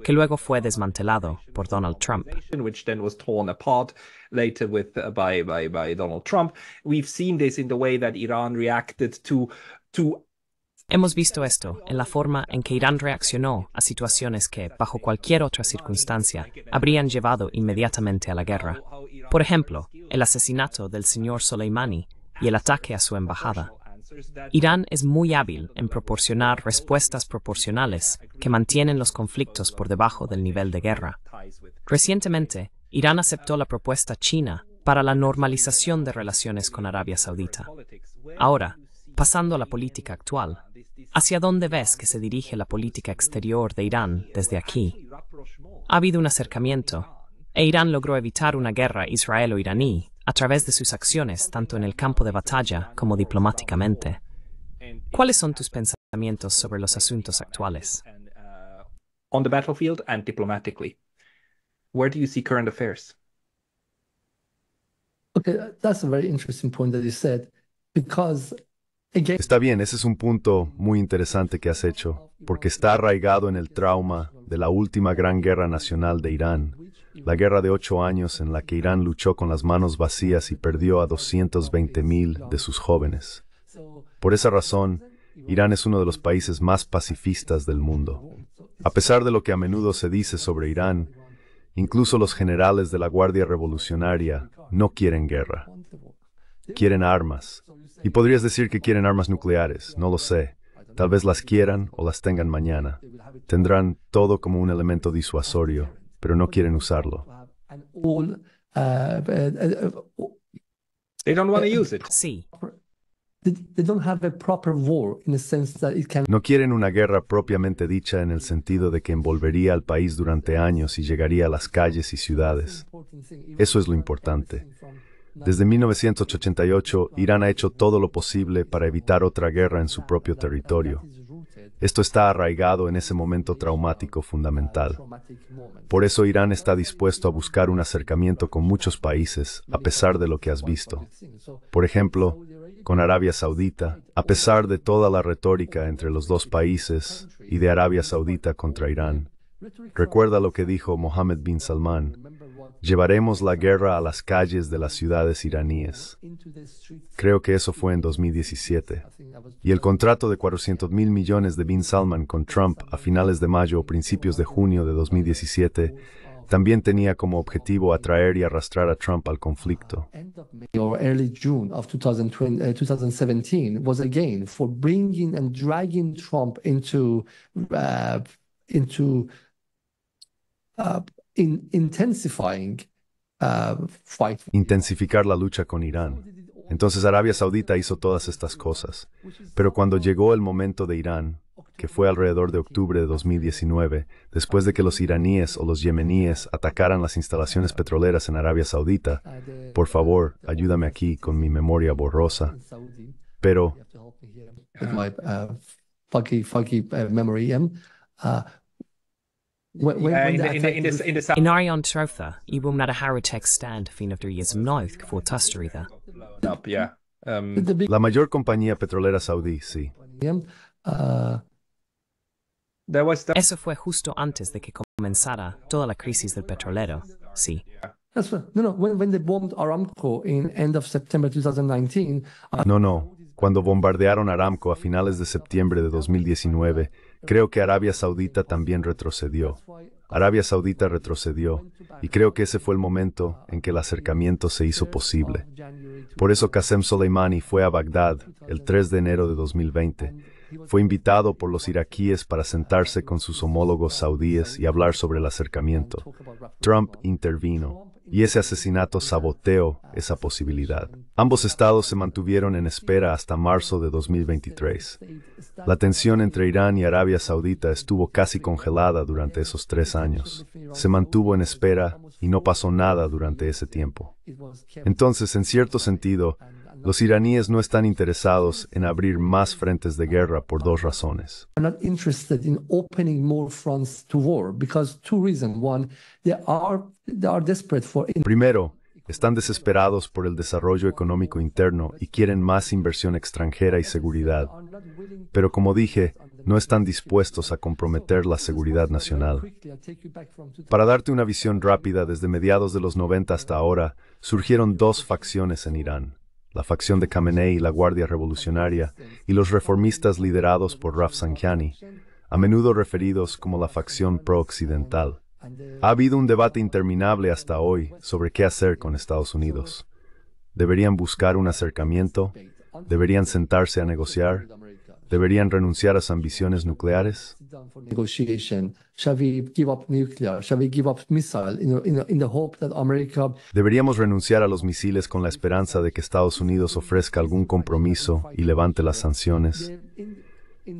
que luego fue desmantelado por Donald Trump. Hemos visto esto en la forma en que Irán reaccionó a situaciones que, bajo cualquier otra circunstancia, habrían llevado inmediatamente a la guerra. Por ejemplo, el asesinato del señor Soleimani y el ataque a su embajada. Irán es muy hábil en proporcionar respuestas proporcionales que mantienen los conflictos por debajo del nivel de guerra. Recientemente, Irán aceptó la propuesta china para la normalización de relaciones con Arabia Saudita. Ahora, pasando a la política actual, ¿hacia dónde ves que se dirige la política exterior de Irán desde aquí? Ha habido un acercamiento, e Irán logró evitar una guerra israelo-iraní a través de sus acciones tanto en el campo de batalla como diplomáticamente. ¿Cuáles son tus pensamientos sobre los asuntos actuales? Está bien, ese es un punto muy interesante que has hecho, porque está arraigado en el trauma de la última gran guerra nacional de Irán, la guerra de ocho años en la que Irán luchó con las manos vacías y perdió a 220.000 de sus jóvenes. Por esa razón, Irán es uno de los países más pacifistas del mundo. A pesar de lo que a menudo se dice sobre Irán, incluso los generales de la Guardia Revolucionaria no quieren guerra. Quieren armas. Y podrías decir que quieren armas nucleares, no lo sé. Tal vez las quieran o las tengan mañana. Tendrán todo como un elemento disuasorio pero no quieren usarlo. No quieren una guerra propiamente dicha en el sentido de que envolvería al país durante años y llegaría a las calles y ciudades. Eso es lo importante. Desde 1988, Irán ha hecho todo lo posible para evitar otra guerra en su propio territorio. Esto está arraigado en ese momento traumático fundamental. Por eso Irán está dispuesto a buscar un acercamiento con muchos países, a pesar de lo que has visto. Por ejemplo, con Arabia Saudita, a pesar de toda la retórica entre los dos países y de Arabia Saudita contra Irán. Recuerda lo que dijo Mohammed bin Salman, Llevaremos la guerra a las calles de las ciudades iraníes. Creo que eso fue en 2017. Y el contrato de 400 mil millones de Bin Salman con Trump a finales de mayo o principios de junio de 2017 también tenía como objetivo atraer y arrastrar a Trump al conflicto. Trump uh, uh, Uh, intensificar la lucha con Irán. Entonces Arabia Saudita hizo todas estas cosas. Pero cuando llegó el momento de Irán, que fue alrededor de octubre de 2019, después de que los iraníes o los yemeníes atacaran las instalaciones petroleras en Arabia Saudita, por favor, ayúdame aquí con mi memoria borrosa. Pero... Uh, uh, um, When, when, yeah, uh, when in, the, in, the, in, the, in, the, in Arion Trotha, you will not a Harotek stand fin of is mnoith for Tustarida. Up, yeah. Um, big... La mayor compañía petrolera saudí, sí. Uh, there was the... Eso fue justo antes de que comenzara toda la crisis del petrolero, sí. Yeah. That's, no, no, when, when they bombed Aramco in end of September 2019... Uh... no, no, Cuando bombardearon Aramco a finales de septiembre de 2019, creo que Arabia Saudita también retrocedió. Arabia Saudita retrocedió, y creo que ese fue el momento en que el acercamiento se hizo posible. Por eso Qasem Soleimani fue a Bagdad el 3 de enero de 2020. Fue invitado por los iraquíes para sentarse con sus homólogos saudíes y hablar sobre el acercamiento. Trump intervino, y ese asesinato saboteó esa posibilidad. Ambos estados se mantuvieron en espera hasta marzo de 2023. La tensión entre Irán y Arabia Saudita estuvo casi congelada durante esos tres años. Se mantuvo en espera y no pasó nada durante ese tiempo. Entonces, en cierto sentido, los iraníes no están interesados en abrir más frentes de guerra por dos razones. Primero, están desesperados por el desarrollo económico interno y quieren más inversión extranjera y seguridad. Pero como dije, no están dispuestos a comprometer la seguridad nacional. Para darte una visión rápida, desde mediados de los 90 hasta ahora, surgieron dos facciones en Irán la facción de Khamenei y la Guardia Revolucionaria, y los reformistas liderados por Rafsanjani, a menudo referidos como la facción pro-occidental. Ha habido un debate interminable hasta hoy sobre qué hacer con Estados Unidos. ¿Deberían buscar un acercamiento? ¿Deberían sentarse a negociar? deberían renunciar a sus ambiciones nucleares? Deberíamos renunciar a los misiles con la esperanza de que Estados Unidos ofrezca algún compromiso y levante las sanciones.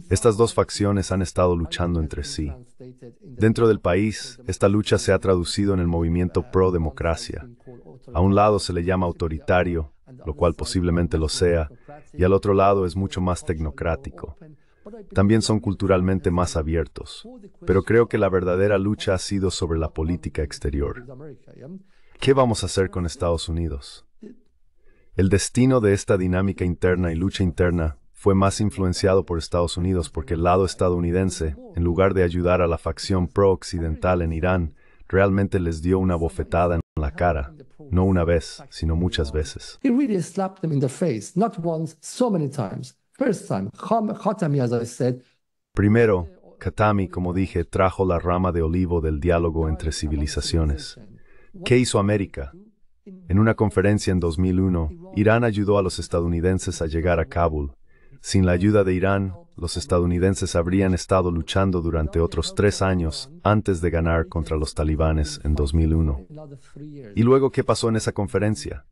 Estas dos facciones han estado luchando entre sí. Dentro del país, esta lucha se ha traducido en el movimiento pro-democracia. A un lado se le llama autoritario lo cual posiblemente lo sea, y al otro lado es mucho más tecnocrático. También son culturalmente más abiertos, pero creo que la verdadera lucha ha sido sobre la política exterior. ¿Qué vamos a hacer con Estados Unidos? El destino de esta dinámica interna y lucha interna fue más influenciado por Estados Unidos porque el lado estadounidense, en lugar de ayudar a la facción pro-occidental en Irán, Realmente les dio una bofetada en la cara, no una vez, sino muchas veces. Primero, Katami, como dije, trajo la rama de olivo del diálogo entre civilizaciones. ¿Qué hizo América? En una conferencia en 2001, Irán ayudó a los estadounidenses a llegar a Kabul, sin la ayuda de Irán, los estadounidenses habrían estado luchando durante otros tres años antes de ganar contra los talibanes en 2001. ¿Y luego qué pasó en esa conferencia?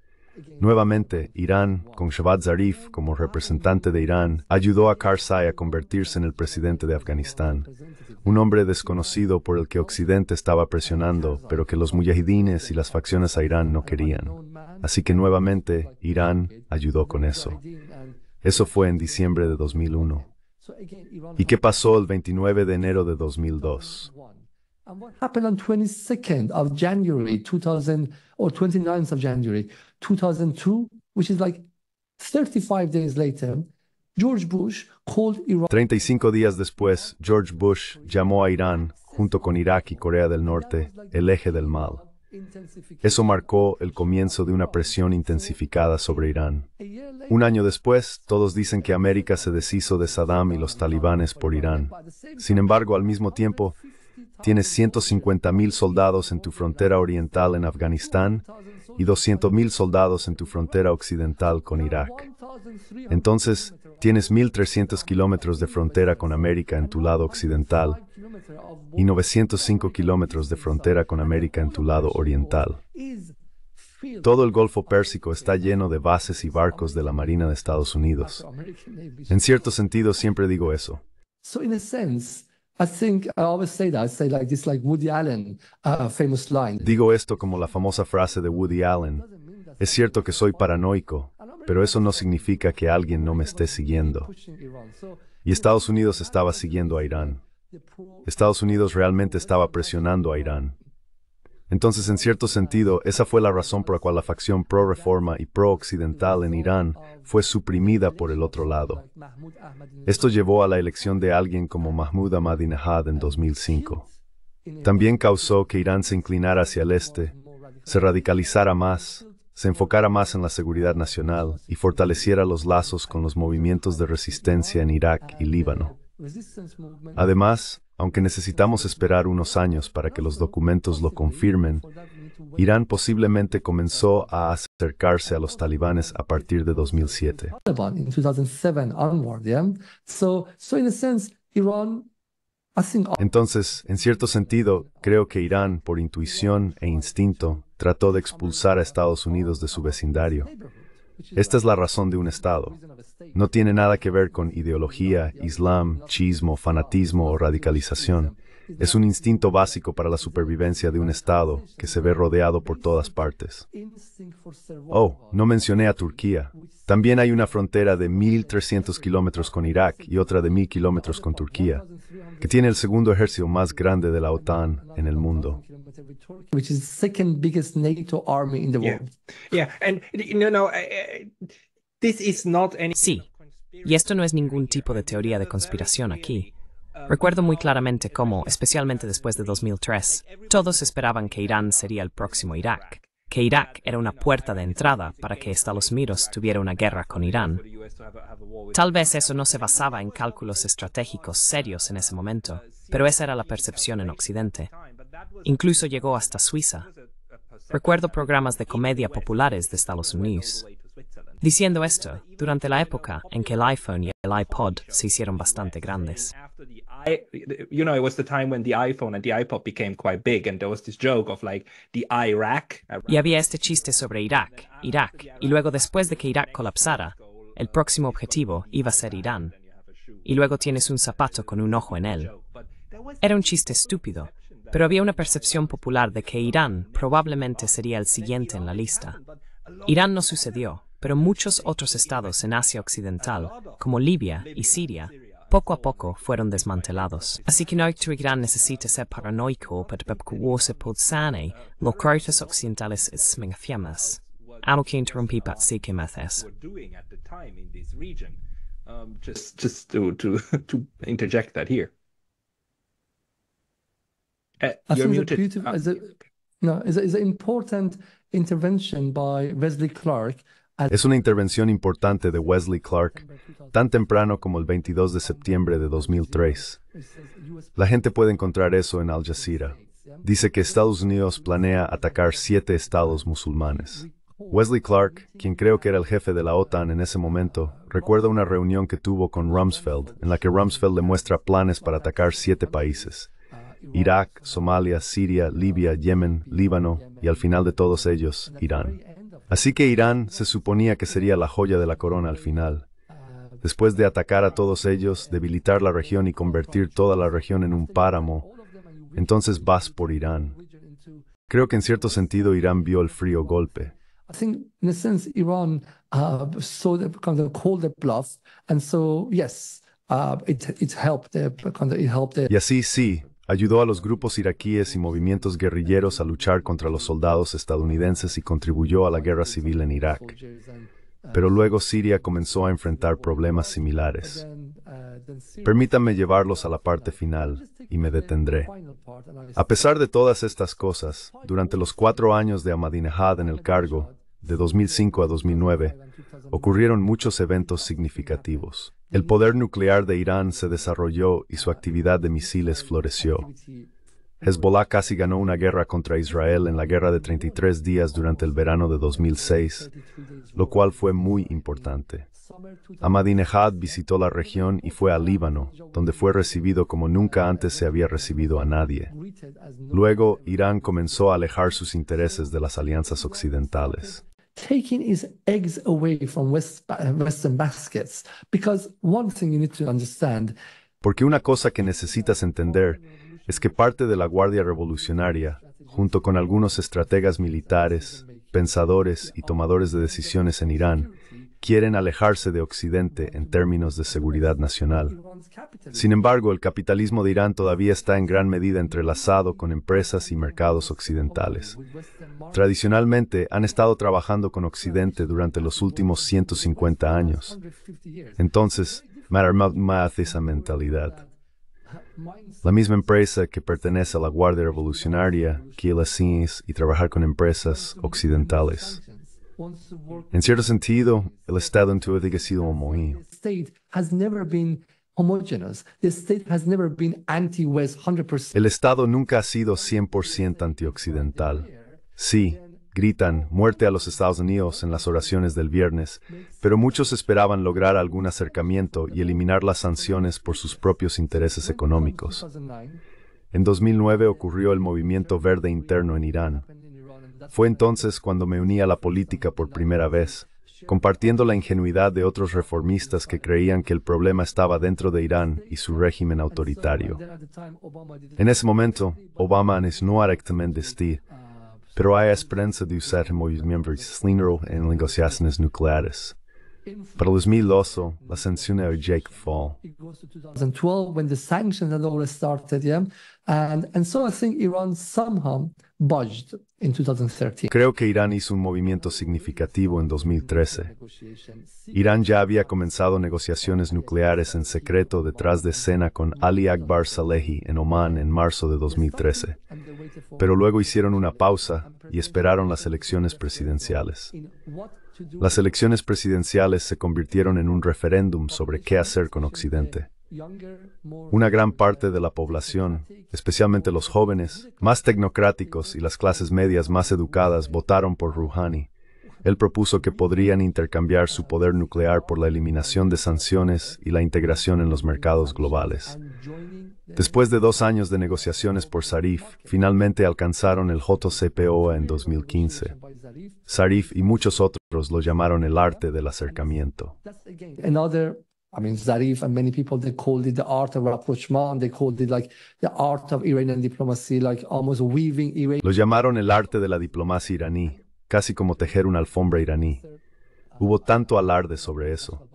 Nuevamente, Irán, con Shabat Zarif como representante de Irán, ayudó a Karzai a convertirse en el presidente de Afganistán, un hombre desconocido por el que Occidente estaba presionando, pero que los mujahidines y las facciones a Irán no querían. Así que nuevamente, Irán ayudó con eso. Eso fue en diciembre de 2001. ¿Y qué pasó el 29 de enero de 2002? 35 días después, George Bush llamó a Irán, junto con Irak y Corea del Norte, el eje del mal. Eso marcó el comienzo de una presión intensificada sobre Irán. Un año después, todos dicen que América se deshizo de Saddam y los talibanes por Irán. Sin embargo, al mismo tiempo, tienes 150.000 soldados en tu frontera oriental en Afganistán y 200.000 soldados en tu frontera occidental con Irak. Entonces, tienes 1.300 kilómetros de frontera con América en tu lado occidental y 905 kilómetros de frontera con América en tu lado oriental. Todo el Golfo Pérsico está lleno de bases y barcos de la Marina de Estados Unidos. En cierto sentido, siempre digo eso. Digo esto como la famosa frase de Woody Allen. Es cierto que soy paranoico, pero eso no significa que alguien no me esté siguiendo. Y Estados Unidos estaba siguiendo a Irán. Estados Unidos realmente estaba presionando a Irán. Entonces, en cierto sentido, esa fue la razón por la cual la facción pro-reforma y pro-occidental en Irán fue suprimida por el otro lado. Esto llevó a la elección de alguien como Mahmoud Ahmadinejad en 2005. También causó que Irán se inclinara hacia el este, se radicalizara más, se enfocara más en la seguridad nacional y fortaleciera los lazos con los movimientos de resistencia en Irak y Líbano. Además, aunque necesitamos esperar unos años para que los documentos lo confirmen, Irán posiblemente comenzó a acercarse a los talibanes a partir de 2007. Entonces, en cierto sentido, creo que Irán, por intuición e instinto, trató de expulsar a Estados Unidos de su vecindario. Esta es la razón de un Estado, no tiene nada que ver con ideología, islam, chismo, fanatismo o radicalización. Es un instinto básico para la supervivencia de un Estado que se ve rodeado por todas partes. Oh, no mencioné a Turquía. También hay una frontera de 1.300 kilómetros con Irak y otra de 1.000 kilómetros con Turquía, que tiene el segundo ejército más grande de la OTAN en el mundo. Yeah, and Sí, y esto no es ningún tipo de teoría de conspiración aquí. Recuerdo muy claramente cómo, especialmente después de 2003, todos esperaban que Irán sería el próximo Irak, que Irak era una puerta de entrada para que Estados Unidos tuviera una guerra con Irán. Tal vez eso no se basaba en cálculos estratégicos serios en ese momento, pero esa era la percepción en Occidente. Incluso llegó hasta Suiza. Recuerdo programas de comedia populares de Estados Unidos, Diciendo esto, durante la época en que el iPhone y el iPod se hicieron bastante grandes. Y había este chiste sobre Irak, Irak, y luego después de que Irak colapsara, el próximo objetivo iba a ser Irán. Y luego tienes un zapato con un ojo en él. Era un chiste estúpido, pero había una percepción popular de que Irán probablemente sería el siguiente en la lista. Irán no sucedió, pero muchos otros estados en Asia Occidental, como Libia y Siria, poco a poco fueron desmantelados. Así que no gran necesita ser paranoico para percuosa podsanei locautas occidentales smengafiamas, algo que interrumpí para sí que meces. Um, just just to, to, (laughs) to interject that here. Uh, I think muted. Beautiful, uh, ah, is a, no, is, is an important intervention by Wesley Clark Es una intervención importante de Wesley Clark, tan temprano como el 22 de septiembre de 2003. La gente puede encontrar eso en Al Jazeera. Dice que Estados Unidos planea atacar siete estados musulmanes. Wesley Clark, quien creo que era el jefe de la OTAN en ese momento, recuerda una reunión que tuvo con Rumsfeld, en la que Rumsfeld le muestra planes para atacar siete países. Irak, Somalia, Siria, Libia, Yemen, Líbano y al final de todos ellos, Irán. Así que Irán se suponía que sería la joya de la corona al final. Después de atacar a todos ellos, debilitar la región y convertir toda la región en un páramo, entonces vas por Irán. Creo que en cierto sentido Irán vio el frío golpe. Y así sí, Ayudó a los grupos iraquíes y movimientos guerrilleros a luchar contra los soldados estadounidenses y contribuyó a la guerra civil en Irak. Pero luego Siria comenzó a enfrentar problemas similares. Permítanme llevarlos a la parte final y me detendré. A pesar de todas estas cosas, durante los cuatro años de Ahmadinejad en el cargo, de 2005 a 2009, ocurrieron muchos eventos significativos. El poder nuclear de Irán se desarrolló y su actividad de misiles floreció. Hezbollah casi ganó una guerra contra Israel en la guerra de 33 días durante el verano de 2006, lo cual fue muy importante. Ahmadinejad visitó la región y fue a Líbano, donde fue recibido como nunca antes se había recibido a nadie. Luego, Irán comenzó a alejar sus intereses de las alianzas occidentales taking his eggs away from Western baskets. Because one thing you need to understand. Porque una cosa que necesitas entender es que parte de la Guardia Revolucionaria, junto con algunos estrategas militares, pensadores y tomadores de decisiones en Irán, quieren alejarse de Occidente en términos de seguridad nacional. Sin embargo, el capitalismo de Irán todavía está en gran medida entrelazado con empresas y mercados occidentales. Tradicionalmente han estado trabajando con Occidente durante los últimos 150 años. Entonces, Matter Math esa mentalidad. La misma empresa que pertenece a la Guardia Revolucionaria, quiere y trabajar con empresas occidentales. En cierto sentido, el Estado nunca ha sido homogéneo. El Estado nunca ha sido 100% antioccidental. Sí, gritan muerte a los Estados Unidos en las oraciones del viernes, pero muchos esperaban lograr algún acercamiento y eliminar las sanciones por sus propios intereses económicos. En 2009 ocurrió el movimiento verde interno en Irán, fue entonces cuando me uní a la política por primera vez, compartiendo la ingenuidad de otros reformistas que creían que el problema estaba dentro de Irán y su régimen autoritario. En ese momento, Obama no directamente pero hay esperanza de usar sus miembros en negociaciones nucleares. Para 2008 la sanción era Jake Fall. Creo que Irán hizo un movimiento significativo en 2013. Irán ya había comenzado negociaciones nucleares en secreto detrás de escena con Ali Akbar Salehi en Oman en marzo de 2013, pero luego hicieron una pausa y esperaron las elecciones presidenciales. Las elecciones presidenciales se convirtieron en un referéndum sobre qué hacer con Occidente. Una gran parte de la población, especialmente los jóvenes, más tecnocráticos y las clases medias más educadas, votaron por Rouhani. Él propuso que podrían intercambiar su poder nuclear por la eliminación de sanciones y la integración en los mercados globales. Después de dos años de negociaciones por Sarif, finalmente alcanzaron el JCPOA en 2015. Sarif y muchos otros lo llamaron el arte del acercamiento. Lo llamaron el arte de la diplomacia iraní, casi como tejer una alfombra iraní. Hubo tanto alarde sobre eso.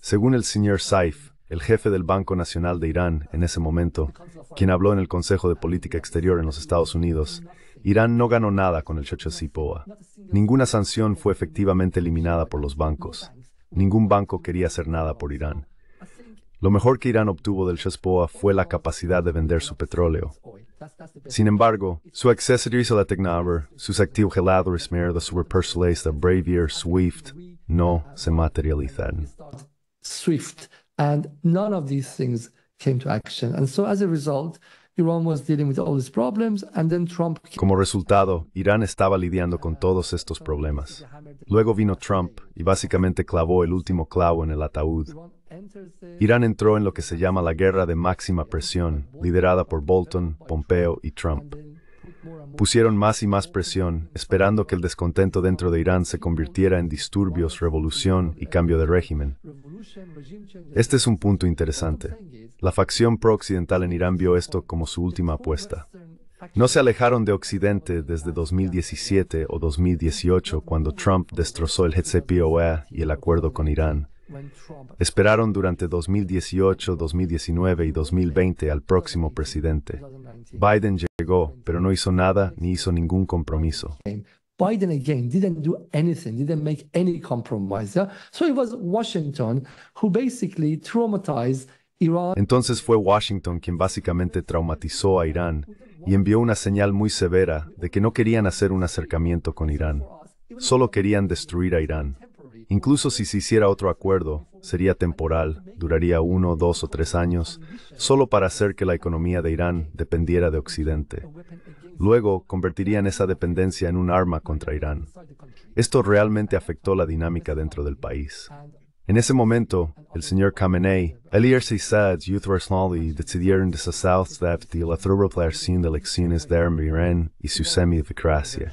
Según el señor Saif, el jefe del Banco Nacional de Irán en ese momento, quien habló en el Consejo de Política Exterior en los Estados Unidos, Irán no ganó nada con el Chochesipoa. Ninguna sanción fue efectivamente eliminada por los bancos. Ningún banco quería hacer nada por Irán. Lo mejor que Irán obtuvo del Chespoa fue la capacidad de vender su petróleo. Sin embargo, su acceso a la tecnología, sus activos de superpersonales The Bravier Swift no se materializaron. Swift And none of these things came a Como resultado, Irán estaba lidiando con todos estos problemas. Luego vino Trump y básicamente clavó el último clavo en el ataúd. Irán entró en lo que se llama la guerra de máxima presión, liderada por Bolton, Pompeo y Trump pusieron más y más presión, esperando que el descontento dentro de Irán se convirtiera en disturbios, revolución y cambio de régimen. Este es un punto interesante. La facción pro-occidental en Irán vio esto como su última apuesta. No se alejaron de Occidente desde 2017 o 2018 cuando Trump destrozó el JCPOA y el acuerdo con Irán. Esperaron durante 2018, 2019 y 2020 al próximo presidente. Biden llegó, pero no hizo nada ni hizo ningún compromiso. So it was Washington who basically traumatized Iran. Entonces fue Washington quien básicamente traumatizó a Irán y envió una señal muy severa de que no querían hacer un acercamiento con Irán. Solo querían destruir a Irán. Incluso si se hiciera otro acuerdo, sería temporal, duraría uno, dos o tres años, solo para hacer que la economía de Irán dependiera de Occidente. Luego convertirían esa dependencia en un arma contra Irán. Esto realmente afectó la dinámica dentro del país. En ese momento, el señor Khamenei, Ali youth y decidieron deshacerse de la representación de elecciones de Irán y su semidemocracia.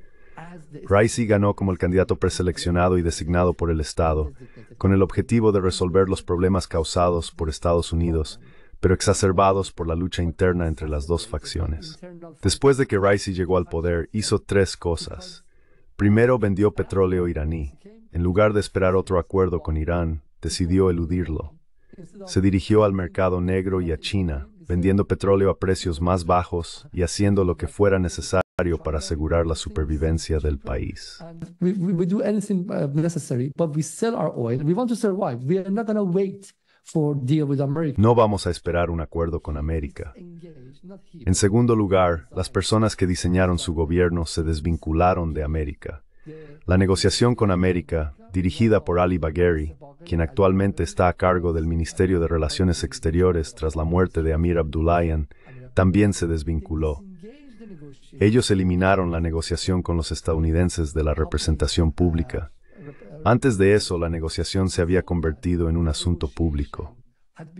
Ricey ganó como el candidato preseleccionado y designado por el Estado, con el objetivo de resolver los problemas causados por Estados Unidos, pero exacerbados por la lucha interna entre las dos facciones. Después de que Ricey llegó al poder, hizo tres cosas. Primero vendió petróleo iraní. En lugar de esperar otro acuerdo con Irán, decidió eludirlo. Se dirigió al mercado negro y a China, vendiendo petróleo a precios más bajos y haciendo lo que fuera necesario para asegurar la supervivencia del país. no vamos a esperar un acuerdo con América. En segundo lugar, las personas que diseñaron su gobierno se desvincularon de América. La negociación con América, dirigida por Ali Bagheri, quien actualmente está a cargo del Ministerio de Relaciones Exteriores tras la muerte de Amir Abdullahian, también se desvinculó. Ellos eliminaron la negociación con los estadounidenses de la representación pública. Antes de eso, la negociación se había convertido en un asunto público.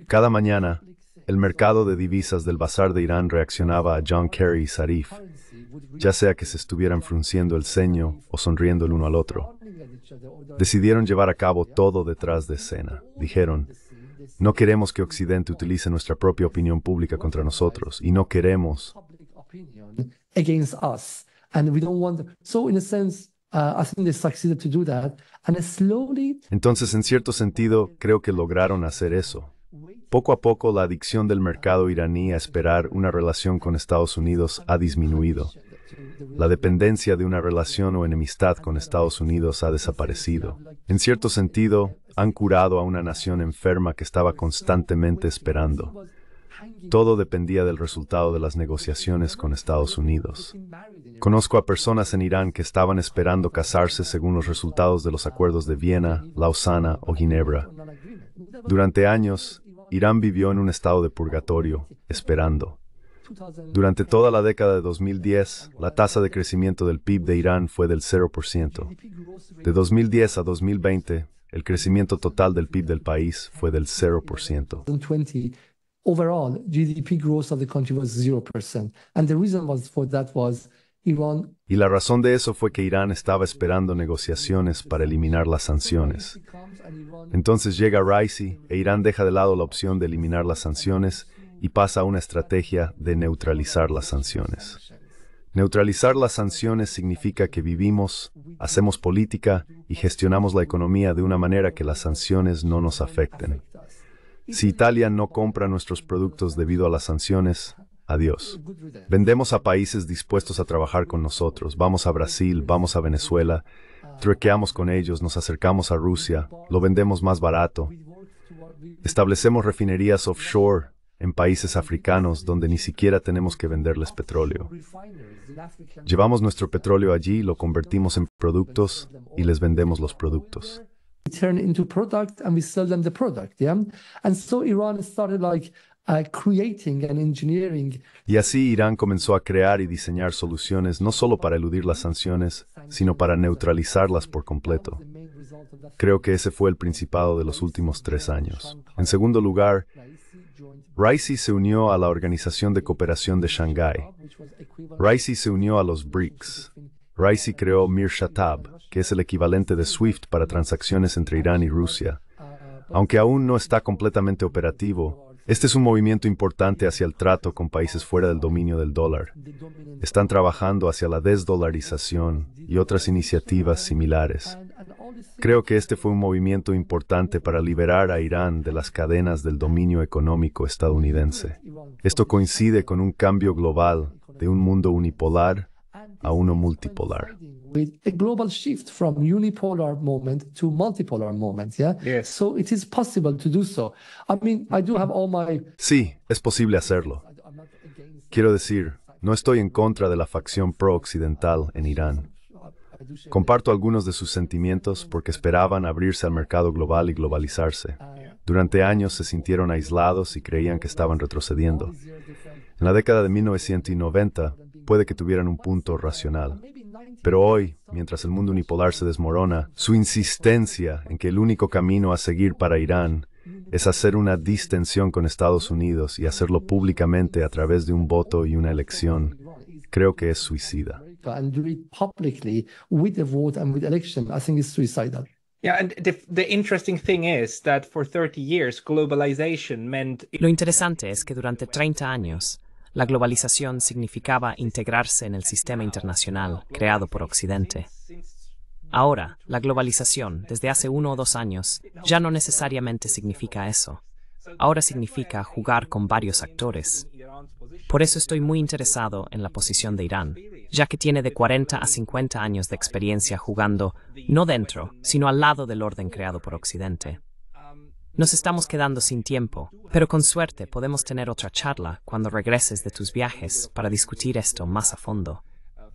Cada mañana, el mercado de divisas del bazar de Irán reaccionaba a John Kerry y Sarif, ya sea que se estuvieran frunciendo el ceño o sonriendo el uno al otro. Decidieron llevar a cabo todo detrás de escena. Dijeron, no queremos que Occidente utilice nuestra propia opinión pública contra nosotros y no queremos entonces, en cierto sentido, creo que lograron hacer eso. Poco a poco, la adicción del mercado iraní a esperar una relación con Estados Unidos ha disminuido. La dependencia de una relación o enemistad con Estados Unidos ha desaparecido. En cierto sentido, han curado a una nación enferma que estaba constantemente esperando. Todo dependía del resultado de las negociaciones con Estados Unidos. Conozco a personas en Irán que estaban esperando casarse según los resultados de los acuerdos de Viena, Lausana o Ginebra. Durante años, Irán vivió en un estado de purgatorio, esperando. Durante toda la década de 2010, la tasa de crecimiento del PIB de Irán fue del 0%. De 2010 a 2020, el crecimiento total del PIB del país fue del 0% y la razón de eso fue que Irán estaba esperando negociaciones para eliminar las sanciones. Entonces llega Raisi e Irán deja de lado la opción de eliminar las sanciones y pasa a una estrategia de neutralizar las sanciones. Neutralizar las sanciones significa que vivimos, hacemos política y gestionamos la economía de una manera que las sanciones no nos afecten. Si Italia no compra nuestros productos debido a las sanciones, adiós. Vendemos a países dispuestos a trabajar con nosotros. Vamos a Brasil, vamos a Venezuela, truequeamos con ellos, nos acercamos a Rusia, lo vendemos más barato. Establecemos refinerías offshore en países africanos donde ni siquiera tenemos que venderles petróleo. Llevamos nuestro petróleo allí, lo convertimos en productos y les vendemos los productos into product and we sell them the product. Yeah. And so Iran started like uh, creating engineering. Y así Irán comenzó a crear y diseñar soluciones no solo para eludir las sanciones, sino para neutralizarlas por completo. Creo que ese fue el principado de los últimos tres años. En segundo lugar, Raisi se unió a la Organización de Cooperación de Shanghái. Raisi se unió a los BRICS, Raisi creó Mirshatab, que es el equivalente de SWIFT para transacciones entre Irán y Rusia. Aunque aún no está completamente operativo, este es un movimiento importante hacia el trato con países fuera del dominio del dólar. Están trabajando hacia la desdolarización y otras iniciativas similares. Creo que este fue un movimiento importante para liberar a Irán de las cadenas del dominio económico estadounidense. Esto coincide con un cambio global de un mundo unipolar a uno multipolar. Sí, es posible hacerlo. Quiero decir, no estoy en contra de la facción pro-occidental en Irán. Comparto algunos de sus sentimientos porque esperaban abrirse al mercado global y globalizarse. Durante años se sintieron aislados y creían que estaban retrocediendo. En la década de 1990, puede que tuvieran un punto racional. Pero hoy, mientras el mundo unipolar se desmorona, su insistencia en que el único camino a seguir para Irán es hacer una distensión con Estados Unidos y hacerlo públicamente a través de un voto y una elección, creo que es suicida. Lo interesante es que durante 30 años, la globalización significaba integrarse en el sistema internacional creado por Occidente. Ahora, la globalización, desde hace uno o dos años, ya no necesariamente significa eso. Ahora significa jugar con varios actores. Por eso estoy muy interesado en la posición de Irán, ya que tiene de 40 a 50 años de experiencia jugando no dentro, sino al lado del orden creado por Occidente. Nos estamos quedando sin tiempo, pero con suerte podemos tener otra charla cuando regreses de tus viajes para discutir esto más a fondo.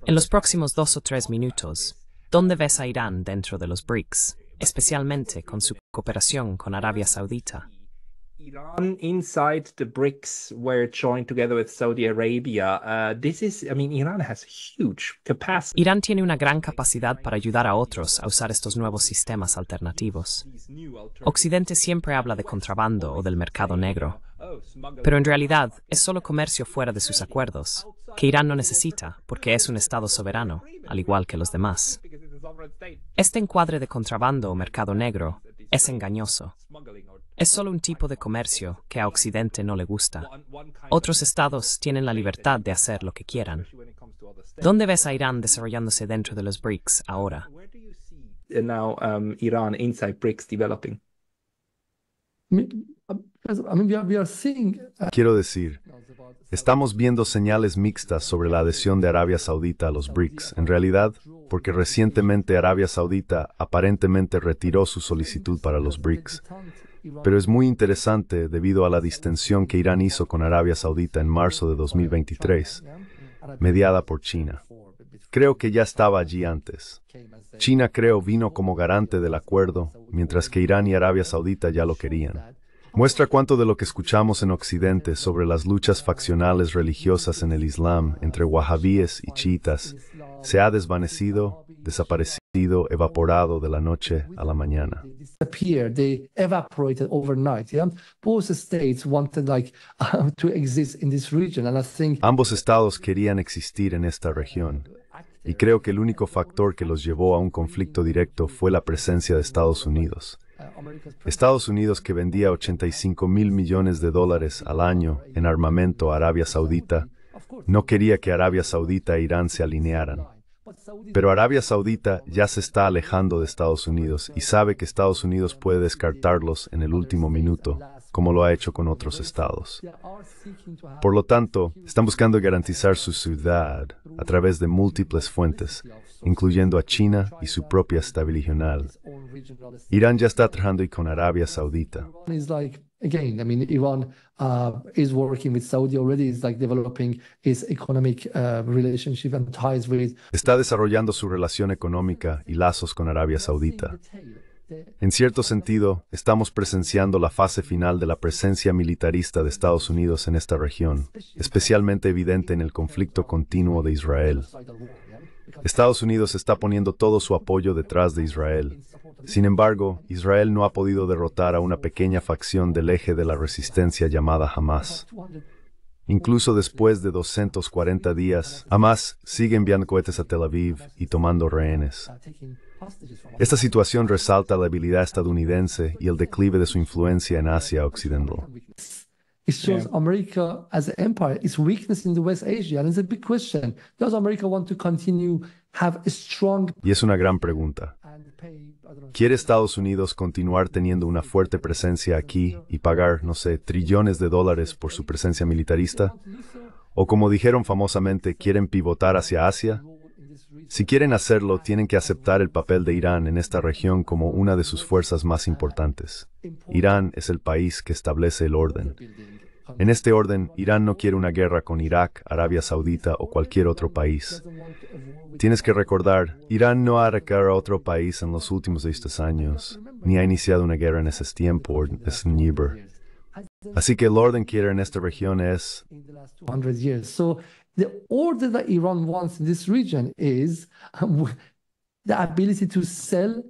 En los próximos dos o tres minutos, ¿dónde ves a Irán dentro de los BRICS, especialmente con su cooperación con Arabia Saudita? inside the joined together with Saudi Arabia. Uh, this is, I mean, Iran has huge capacity. Irán tiene una gran capacidad para ayudar a otros a usar estos nuevos sistemas alternativos. Occidente siempre habla de contrabando o del mercado negro, pero en realidad es solo comercio fuera de sus acuerdos, que Irán no necesita porque es un Estado soberano, al igual que los demás. Este encuadre de contrabando o mercado negro es engañoso. Es solo un tipo de comercio que a Occidente no le gusta. Otros estados tienen la libertad de hacer lo que quieran. ¿Dónde ves a Irán desarrollándose dentro de los BRICS ahora? Um, Quiero decir, estamos viendo señales mixtas sobre la adhesión de Arabia Saudita a los BRICS, en realidad, porque recientemente Arabia Saudita aparentemente retiró su solicitud para los BRICS pero es muy interesante debido a la distensión que Irán hizo con Arabia Saudita en marzo de 2023, mediada por China. Creo que ya estaba allí antes. China creo vino como garante del acuerdo, mientras que Irán y Arabia Saudita ya lo querían. Muestra cuánto de lo que escuchamos en Occidente sobre las luchas faccionales religiosas en el Islam entre wahabíes y chiitas se ha desvanecido, desaparecido, evaporado de la noche a la mañana ambos estados querían existir en esta región. Y creo que el único factor que los llevó a un conflicto directo fue la presencia de Estados Unidos. Estados Unidos que vendía 85 mil millones de dólares al año en armamento a Arabia Saudita, no quería que Arabia Saudita e Irán se alinearan. Pero Arabia Saudita ya se está alejando de Estados Unidos y sabe que Estados Unidos puede descartarlos en el último minuto, como lo ha hecho con otros estados. Por lo tanto, están buscando garantizar su ciudad a través de múltiples fuentes, incluyendo a China y su propia estabilidad regional. Irán ya está trabajando con Arabia Saudita. Está desarrollando su relación económica y lazos con Arabia Saudita. En cierto sentido, estamos presenciando la fase final de la presencia militarista de Estados Unidos en esta región, especialmente evidente en el conflicto continuo de Israel. Estados Unidos está poniendo todo su apoyo detrás de Israel. Sin embargo, Israel no ha podido derrotar a una pequeña facción del eje de la resistencia llamada Hamas. Incluso después de 240 días, Hamas sigue enviando cohetes a Tel Aviv y tomando rehenes. Esta situación resalta la habilidad estadounidense y el declive de su influencia en Asia Occidental. Y es una gran pregunta. ¿Quiere Estados Unidos continuar teniendo una fuerte presencia aquí y pagar, no sé, trillones de dólares por su presencia militarista? ¿O como dijeron famosamente, quieren pivotar hacia Asia? Si quieren hacerlo, tienen que aceptar el papel de Irán en esta región como una de sus fuerzas más importantes. Irán es el país que establece el orden en este orden, Irán no quiere una guerra con Irak, Arabia Saudita o cualquier otro país. Tienes que recordar, Irán no ha atacado a otro país en los últimos estos años, ni ha iniciado una guerra en ese tiempo, Así que el orden que quiere en esta región es... ability to sell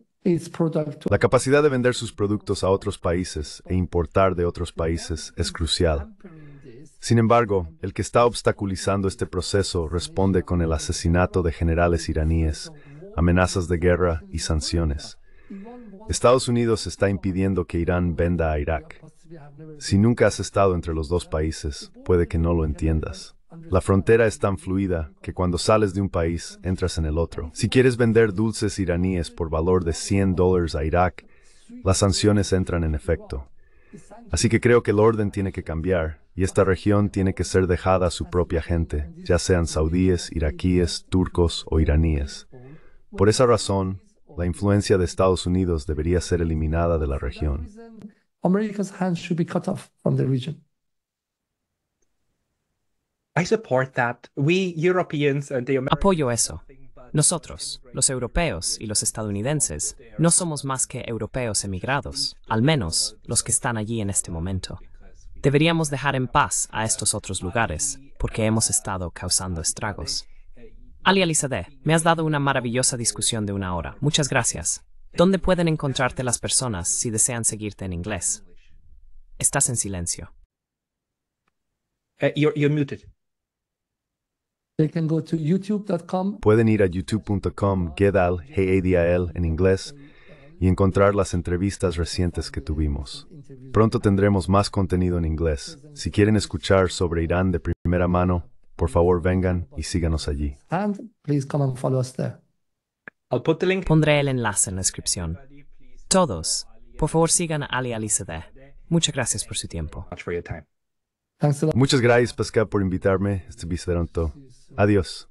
la capacidad de vender sus productos a otros países e importar de otros países es crucial. Sin embargo, el que está obstaculizando este proceso responde con el asesinato de generales iraníes, amenazas de guerra y sanciones. Estados Unidos está impidiendo que Irán venda a Irak. Si nunca has estado entre los dos países, puede que no lo entiendas. La frontera es tan fluida que cuando sales de un país entras en el otro. Si quieres vender dulces iraníes por valor de 100 dólares a Irak, las sanciones entran en efecto. Así que creo que el orden tiene que cambiar y esta región tiene que ser dejada a su propia gente, ya sean saudíes, iraquíes, turcos o iraníes. Por esa razón, la influencia de Estados Unidos debería ser eliminada de la región. Apoyo eso. Nosotros, los europeos y los estadounidenses, no somos más que europeos emigrados, al menos los que están allí en este momento. Deberíamos dejar en paz a estos otros lugares, porque hemos estado causando estragos. Ali Alizadeh, me has dado una maravillosa discusión de una hora. Muchas gracias. ¿Dónde pueden encontrarte las personas si desean seguirte en inglés? Estás en silencio. Uh, Pueden ir a youtube.com, Gedal, g a en inglés, y encontrar las entrevistas recientes que tuvimos. Pronto tendremos más contenido en inglés. Si quieren escuchar sobre Irán de primera mano, por favor vengan y síganos allí. Pondré el enlace en la descripción. Todos, por favor sigan a Ali de. Muchas gracias por su tiempo. Muchas gracias, Pascal, por invitarme. Estuviste pronto. Adiós.